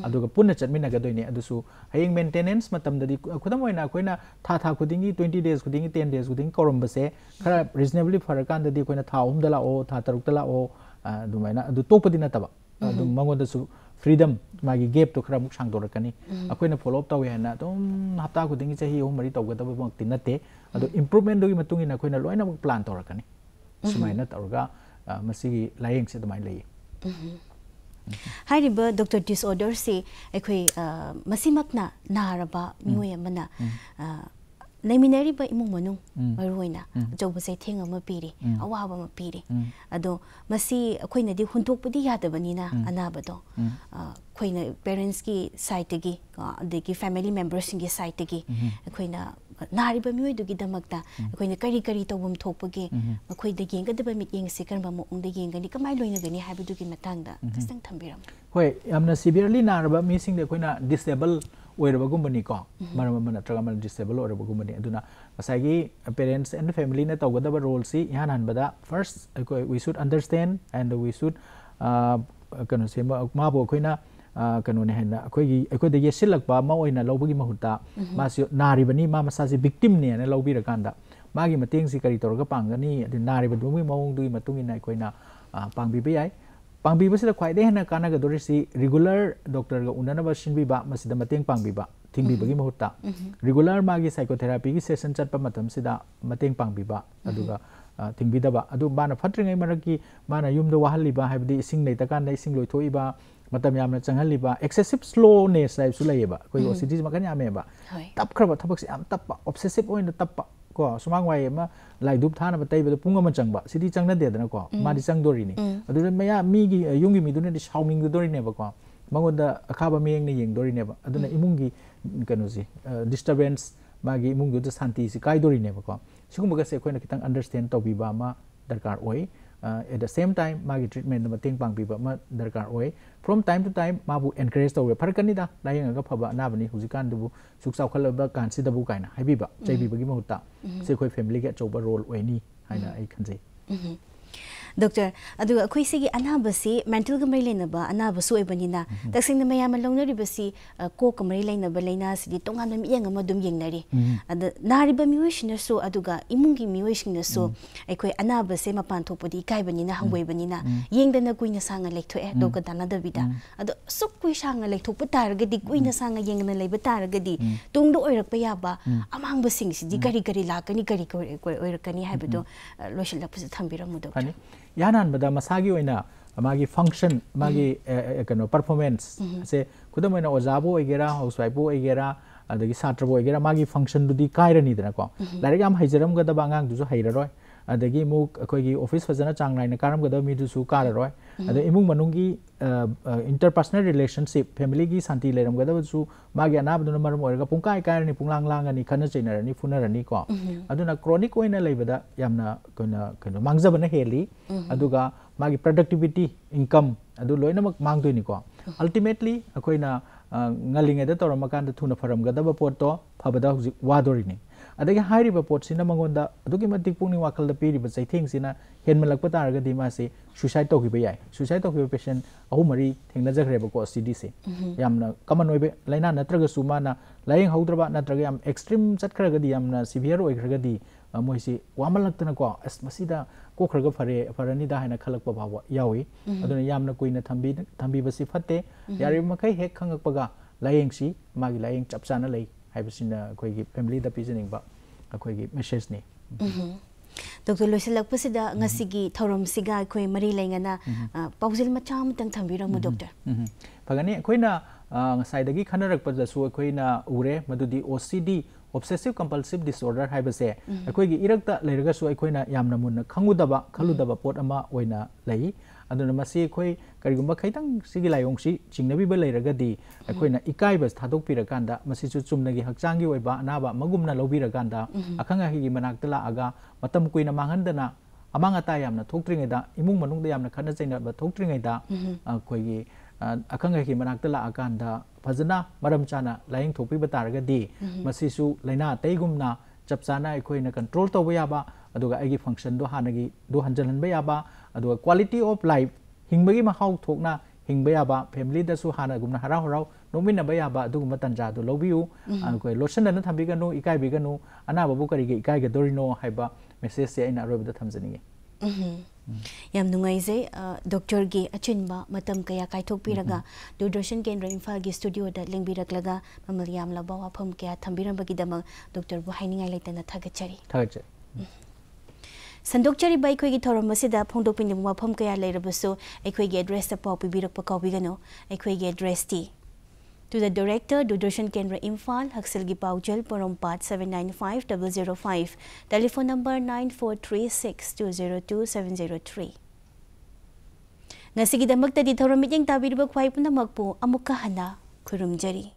ꯑꯗꯨꯒ ꯄꯨꯟꯅ ꯆꯠꯃꯤꯟꯅꯒꯗꯣꯏꯅꯤ ꯑꯗꯨꯁꯨ ꯍꯌꯦꯡ ꯃꯦꯟꯇꯦꯅꯦꯟꯁ ꯃꯇꯝꯗꯗꯤ ꯈꯨꯗꯝ ꯑꯣꯏꯅ ꯑꯩꯈꯣꯏꯅ ꯊꯥ ꯊꯥ ꯈꯨꯗꯤꯡꯒꯤ ꯇ꯭ꯋꯦꯟꯇꯤ ꯗꯦꯖ ꯈꯨꯗꯤꯡꯒꯤ ꯇꯦꯟ ꯗꯦꯖ ꯈꯨꯗꯤꯡꯒꯤ ꯀꯧꯔꯝꯕꯁꯦ ꯈꯔ ꯔꯤꯖꯅꯦꯕꯂꯤ ꯐꯔꯀꯥꯟꯗꯗꯤ ꯑꯩꯈꯣꯏꯅ ꯊꯥ ꯑꯍꯨꯝꯗ ꯂꯥꯛꯑꯣ ꯊꯥ ꯇꯔꯨꯛꯇ ꯂꯥꯛꯑꯣ ꯑꯗꯨꯃꯥꯏꯅ ꯑꯗꯨ ꯇꯣꯛꯄꯗꯤ ꯅꯠꯇꯕ ꯑꯗꯨꯝ ꯃꯉꯣꯟꯗꯁꯨ फ्रीडम मागी गेप तो खरा मुक सांगदोरकनी अखोइना फॉलो अप तवे हैना तो हप्ता खुदिंगी चाहि हो मरी तवगदब मक्ति नते अदो इंप्रूवमेंट दोगी मतुंगिना अखोइना लोइना मुक प्लान तोरकनी सुमाइना तवरगा मसिगी लायेंग से दमाइ लई ꯍꯥꯏꯔꯤꯕ ꯗꯣꯛꯇꯔ ꯗꯤꯁꯑꯣꯔꯗꯔꯁꯤ ꯑꯩꯈꯣꯏ ꯃꯁꯤꯃꯛꯅ ꯅꯥꯔꯕ ꯃꯤꯑꯣꯏ ꯑꯃꯅ ꯂꯩꯃꯤꯟꯅꯔꯤꯕ ꯏꯃꯨꯡ ꯃꯅꯨꯡ ꯃꯔꯨꯑꯣꯏꯅ ꯑꯆꯧꯕ ꯆꯩꯊꯦꯡ ꯑꯃ ꯄꯤꯔꯤ ꯑꯋꯥꯕ ꯑꯃ ꯄꯤꯔꯤ ꯑꯗꯣ ꯃꯁꯤ ꯑꯩꯈꯣꯏꯅꯗꯤ ꯍꯨꯟꯗꯣꯛꯄꯗꯤ ꯌꯥꯗꯕꯅꯤꯅ ꯑꯅꯥꯕꯗꯣ ꯑꯩꯈꯣꯏꯅ ꯄꯦꯔꯦꯟꯁꯀꯤ ꯁꯥꯏꯠꯇꯒꯤ ꯑꯗꯒꯤ ꯐꯦꯃꯤꯂꯤ ꯃꯦꯝꯕꯔꯁꯤꯡꯒꯤ ꯁꯥꯏꯠꯇꯒꯤ ꯑꯩꯈꯣꯏꯅ ꯅꯥꯔꯤꯕ ꯃꯤꯑꯣꯏꯗꯨꯒꯤꯗꯃꯛꯇ ꯑꯩꯈꯣꯏꯅ ꯀꯔꯤ ꯀꯔꯤ ꯇꯧꯐꯝ ꯊꯣꯛꯄꯒꯦ ꯃꯈꯣꯏꯗ ꯌꯦꯡꯒꯗꯕ ꯃꯤꯠꯌꯦꯡꯁꯤ ꯀꯔꯝꯕ ꯃꯑꯣꯡꯗ ꯌꯦꯡꯒꯅꯤ ꯀꯃꯥꯏꯅ ꯂꯣꯏꯅꯒꯅꯤ ꯍꯥꯏꯕꯗꯨꯒꯤ ꯃꯇꯥꯡꯗ ꯈꯤꯇꯪ ꯊꯝꯕꯤꯔꯝꯃꯣ ꯍꯣꯏ ꯌꯥꯝꯅ ꯁꯤꯕꯤꯌꯔꯂꯤ ꯅꯥꯔꯕ ꯃꯤꯁꯤꯡꯗ ꯑꯩꯈꯣꯏꯅ ꯗꯤꯁꯑꯦꯕꯜ ꯑꯣꯏꯔꯕꯒꯨꯝꯕꯅꯤꯀꯣ ꯃꯔꯝ ꯑꯃ ꯅꯠꯇ꯭ꯔꯒ ꯑꯃ ꯗꯤꯁꯑꯦꯕꯜ ꯑꯣꯏꯔꯕꯒꯨꯝꯕꯅꯤ ꯑꯗꯨꯅ ꯉꯁꯥꯏꯒꯤ ꯄꯦꯔꯦꯟꯁ ꯑꯦꯟ ꯐꯦꯃꯤꯂꯤꯅ ꯇꯧꯒꯗꯕ ꯔꯣꯜꯁꯤ ꯏꯍꯥꯟ ꯍꯥꯟꯕꯗ ꯐꯔꯁ ꯑꯩꯈꯣꯏ ꯋꯤ ꯁꯨꯗ ꯑꯟꯗꯔꯁꯇꯦꯟ ꯑꯦꯟ ꯋꯤ ꯁꯨꯗ ꯀꯩꯅꯣ ꯁꯦꯝꯕ ꯃꯥꯕꯨ ꯑꯩꯈꯣꯏꯅ ꯀꯩꯅꯣꯅꯦ ꯍꯥꯏꯅ ꯑꯩꯈꯣꯏꯒꯤ ꯑꯩꯈꯣꯏꯗ ꯌꯦꯠꯁꯤꯜꯂꯛꯄ ꯑꯃ ꯑꯣꯏꯅ ꯂꯧꯕꯒꯤ ꯃꯍꯨꯠꯇ ꯃꯥꯁꯤ ꯅꯥꯔꯤꯕꯅꯤ ꯃꯥ ꯃꯁꯥꯁꯤ ꯚꯤꯛꯇꯤꯝꯅꯦꯅ ꯂꯧꯕꯤꯔꯀꯥꯟꯗ ꯃꯥꯒꯤ ꯃꯇꯦꯡꯁꯤ ꯀꯔꯤ ꯇꯧꯔꯒ ꯄꯥꯡꯒꯅꯤ ꯑꯗꯨ ꯅꯥꯔꯤꯕꯗꯨꯒꯤ ꯃꯑꯣꯡꯗꯨꯒꯤ ꯃꯇꯨꯡ ꯏꯟꯅ ꯑꯩꯈꯣꯏꯅ ꯄꯥꯡꯕꯤꯕ ꯌꯥꯏ ꯄꯥꯡꯕꯤꯕꯁꯤꯗ ꯈ꯭ꯋꯥꯏꯗꯒꯤ ꯍꯦꯟꯅ ꯀꯥꯟꯅꯒꯗꯣꯔꯤꯁꯤ ꯔꯤꯒꯨꯂꯔ ꯗꯣꯛꯇꯔꯒ ꯎꯅꯅꯕ ꯁꯤꯟꯕꯤꯕ ꯃꯁꯤꯗ ꯃꯇꯦꯡ ꯄꯥꯡꯕꯤꯕ ꯊꯤꯡꯕꯤꯕꯒꯤ ꯃꯍꯨꯠꯇ ꯔꯤꯒꯨꯂꯔ ꯃꯥꯒꯤ ꯁꯥꯏꯀꯣꯊꯦꯔꯥꯄꯤꯒꯤ ꯁꯦꯁꯟ ꯆꯠꯄ ꯃꯇꯝꯁꯤꯗ ꯃꯇꯦꯡ ꯄꯥꯡꯕꯤꯕ ꯑꯗꯨꯒ ꯊꯤꯡꯕꯤꯗꯕ ꯑꯗꯨ ꯃꯥꯅ ꯐꯠꯇ꯭ꯔꯤꯉꯩ ꯃꯔꯛꯀꯤ ꯃꯥꯅ ꯌꯨꯝꯗ ꯋꯥꯍꯜꯂꯤꯕ ꯍꯥꯏꯕꯗꯤ ꯏꯁꯤꯡ ꯂꯩꯇꯀꯥꯟꯗ ꯏꯁꯤꯡ ꯂꯣꯏꯊꯣꯛꯏꯕ मतलब यामना एक्सेसिव स्लोनेस लाइफ सुलाइबा कोई ओसीडी मकन यामेबा तप खरब थबक तप ऑब्सेसिव तप को सुमांग वाय मा लाइ दुप थाना बतै पुंग चंब सिटी सिदी चंगना दे चंग दोरी नि अदु मया मी गी युंगी मी दुने शाउमिंग दु दोरी ने डिस्टर्बेंस को मंगोदा शांति सि काय दोरी ने बा को सिगुम अंडरस्टैंड तोबिबा दरकार ओई uh, at the same time มาเก็ตทรีทเมนต์นั้นมาทิงบางปีแบบมาดินการโอ้ย from time to time มาบุ encourage ตัวเองพาร์กันนี่ด่าไล้ยังไงก็พบว่าหน้าบันนี้หุ้นสิการดูบุสุขสาวขั้วแบบการซีดับบุกไก่นะให้บีบะใจบีบะกี่มาหุ่นตาซีคุยเฟมลิกะจบบะโรลโอ้ยนี่ให้นะไอ้คันเจ doctor adu akhoi se gi anaba se mental gamrai leina ba anaba eh so ebani mhm. na taksing na maya ma longna ri ba eh, se ko kamrai leina ba leina se di tonga na mi yang ma dum yeng nari mhm. adu na ri ba mi wish na so adu ga imung gi mi wish mhm. eh, na so akhoi anaba se ma pan tho podi kai bani na hangwe bani na yeng da na kui na sanga lek tho e do ga dana da bida adu suk kui sanga lek tho pu tar ga di kui na sanga yeng na lei ba tar ga di tung do oirak pa ya ba amang ba sing si di gari gari la ka ni gari ko oirak ka ni ha ba do lo shil la pu sa tham bi ra mu do यहाँ हानबद मसागी मागी function मागी कनो performance से खुदम ओजाबो ओगेरा हाउसवाइफबो ओगेरा अदगी छात्रबो ओगेरा मागी function दुदी कायरनी दनको direct हम हजरम गदब आंगांग दुजो हइररोय अदगी office फजना चांग nine कारम गदा अद इमुंग इंटरपर्सनल रिलेशनशिप फैमिली की शांति लेरम गदा अनाब दुन मरम पुला लागनी कायरनि पुंगलांग लांगनि खना को अदुना लेबदा हेली अदुगा प्रोडक्टिविटी इनकम अदु लोइनमक को अल्टीमेटली अखोइना ngalinger da toram kan da thuna अगे पोटी पुनल पीरीबेना हेमलप तारगे मैं सुसाइड तौब जाए सुसाइड तौब पेसेंट अहू मरी थेजग्रेबको से कमन लेना नगसु मा लाइंग नग एक्सट्रीम चतरग्रगर होगी मोसे वामलक्तनाको अस्मसीद कोखरग फरे फरनी है हायना खलक पबाव यावे अदन यामना कुइना थंबी थंबीबसी फत्ते यारि मखै हेक खंगक पगा लायेंसी हाइबसिना अखोई फैमिली द पिजनिंग अखोई मैसेज ने डॉक्टर लोसलपसीद थौरमसीग अखोई मरी लेना पाउजल मचा अमतंग थम्बिरमु डॉक्टर फगने अखोइना ngsaidagi khanarap da su khoina ure madudi OCD obsessive compulsive disorder haibase akhoi gi irakta leiraga su khoina yamna mun khangudaba khaludaba pot ama oina lai ꯑꯗꯨꯅ ꯃꯁꯤ ꯑꯩꯈꯣꯏ ꯀꯔꯤꯒꯨꯝꯕ ꯈꯤꯇꯪ ꯁꯤꯒꯤ ꯂꯥꯏꯑꯣꯡꯁꯤ ꯆꯤꯡꯅꯕꯤꯕ ꯂꯩꯔꯒꯗꯤ ꯑꯩꯈꯣꯏꯅ ꯏꯀꯥꯏꯕ ꯊꯥꯗꯣꯛꯄꯤꯔꯀꯥꯟꯗ ꯃꯁꯤꯁꯨ ꯆꯨꯝꯅꯒꯤ ꯍꯛꯆꯥꯡꯒꯤ ꯑꯣꯏꯕ ꯑꯅꯥꯕ ꯑꯃꯒꯨꯝꯅ ꯂꯧꯕꯤꯔꯀꯥꯟꯗ ꯑꯈꯪ ꯑꯍꯩꯒꯤ ꯃꯅꯥꯛꯇ ꯂꯥꯛꯑꯒ ꯃꯇꯝ ꯀꯨꯏꯅ ꯃꯥꯡꯍꯟꯗꯅ ꯑꯃꯥꯡ ꯑꯇꯥ ꯌꯥꯝꯅ ꯊꯣꯛꯇ꯭ꯔꯤꯉꯩꯗ ꯏꯃꯨꯡ ꯃꯅꯨꯡꯗ ꯌꯥꯝꯅ ꯈꯠꯅ ꯆꯩꯅꯕ ꯊꯣꯛꯇ꯭ꯔꯤꯉꯩꯗ ꯑꯩꯈꯣꯏꯒꯤ ꯑꯈꯪ ꯑꯍꯩꯒꯤ ꯃꯅꯥꯛꯇ ꯂꯥꯛꯑꯀꯥꯟꯗ ꯐꯖꯅ ꯃꯔꯝ ꯆꯥꯅ ꯂꯥꯏꯌꯦꯡꯊꯣꯛꯄꯤꯕ ꯇꯥꯔꯒꯗꯤ ꯃꯁꯤꯁꯨ ꯂꯩꯅꯥ ꯑꯇꯩꯒꯨꯝꯅ ꯆꯞ ꯆꯥꯅ ꯑꯩꯈꯣꯏꯅ ꯀꯟꯇ꯭ꯔꯣꯜ ꯇꯧꯕ ꯌꯥꯕ ꯑꯗꯨꯒ ꯑꯩꯒꯤ ꯐꯪꯁꯟꯗꯣ ꯍꯥꯟꯅꯒꯤꯗꯣ ꯍꯟꯖꯤꯜꯍꯟꯕ ꯌꯥꯕ अदुगा क्वालिटी ऑफ लाइफ हिंगबगी महाव थोकना हिंगबे याबा फैमिली दसु हाना गुमना हरा हराव नोमिन बे याबा अदुगुम तंजा दु लौबियु कोइ लोशन न थबिगनु इकाय बिगनु अना बबु करिगे इकाय गे दोरिनो हाइबा मेसेज से आइना रोबद थमजनिगे yam nungaise doctor gi achinba matam kaya kaithok piraga durdashan kendra imphal gi studio da lingbiraklaga mamal yamla bawa pham kya thambirambagi dama doctor bu hainingai laitana thagachari thagachari संदोचरीब अखोगी थौरम फोंदोपिन मफम क्या लेरबसु अखोगी एड्रेस पाव पीबीरप कौगनो अखोगी एड्रेस टी to the director Doordarshan Kendra Imphal हक्सल की पाउजल पोरमपात seven nine five double zero five telephone number nine four three six two zero two seven zero three ngasigidamak tadi thorom miting tabir ba khwai puna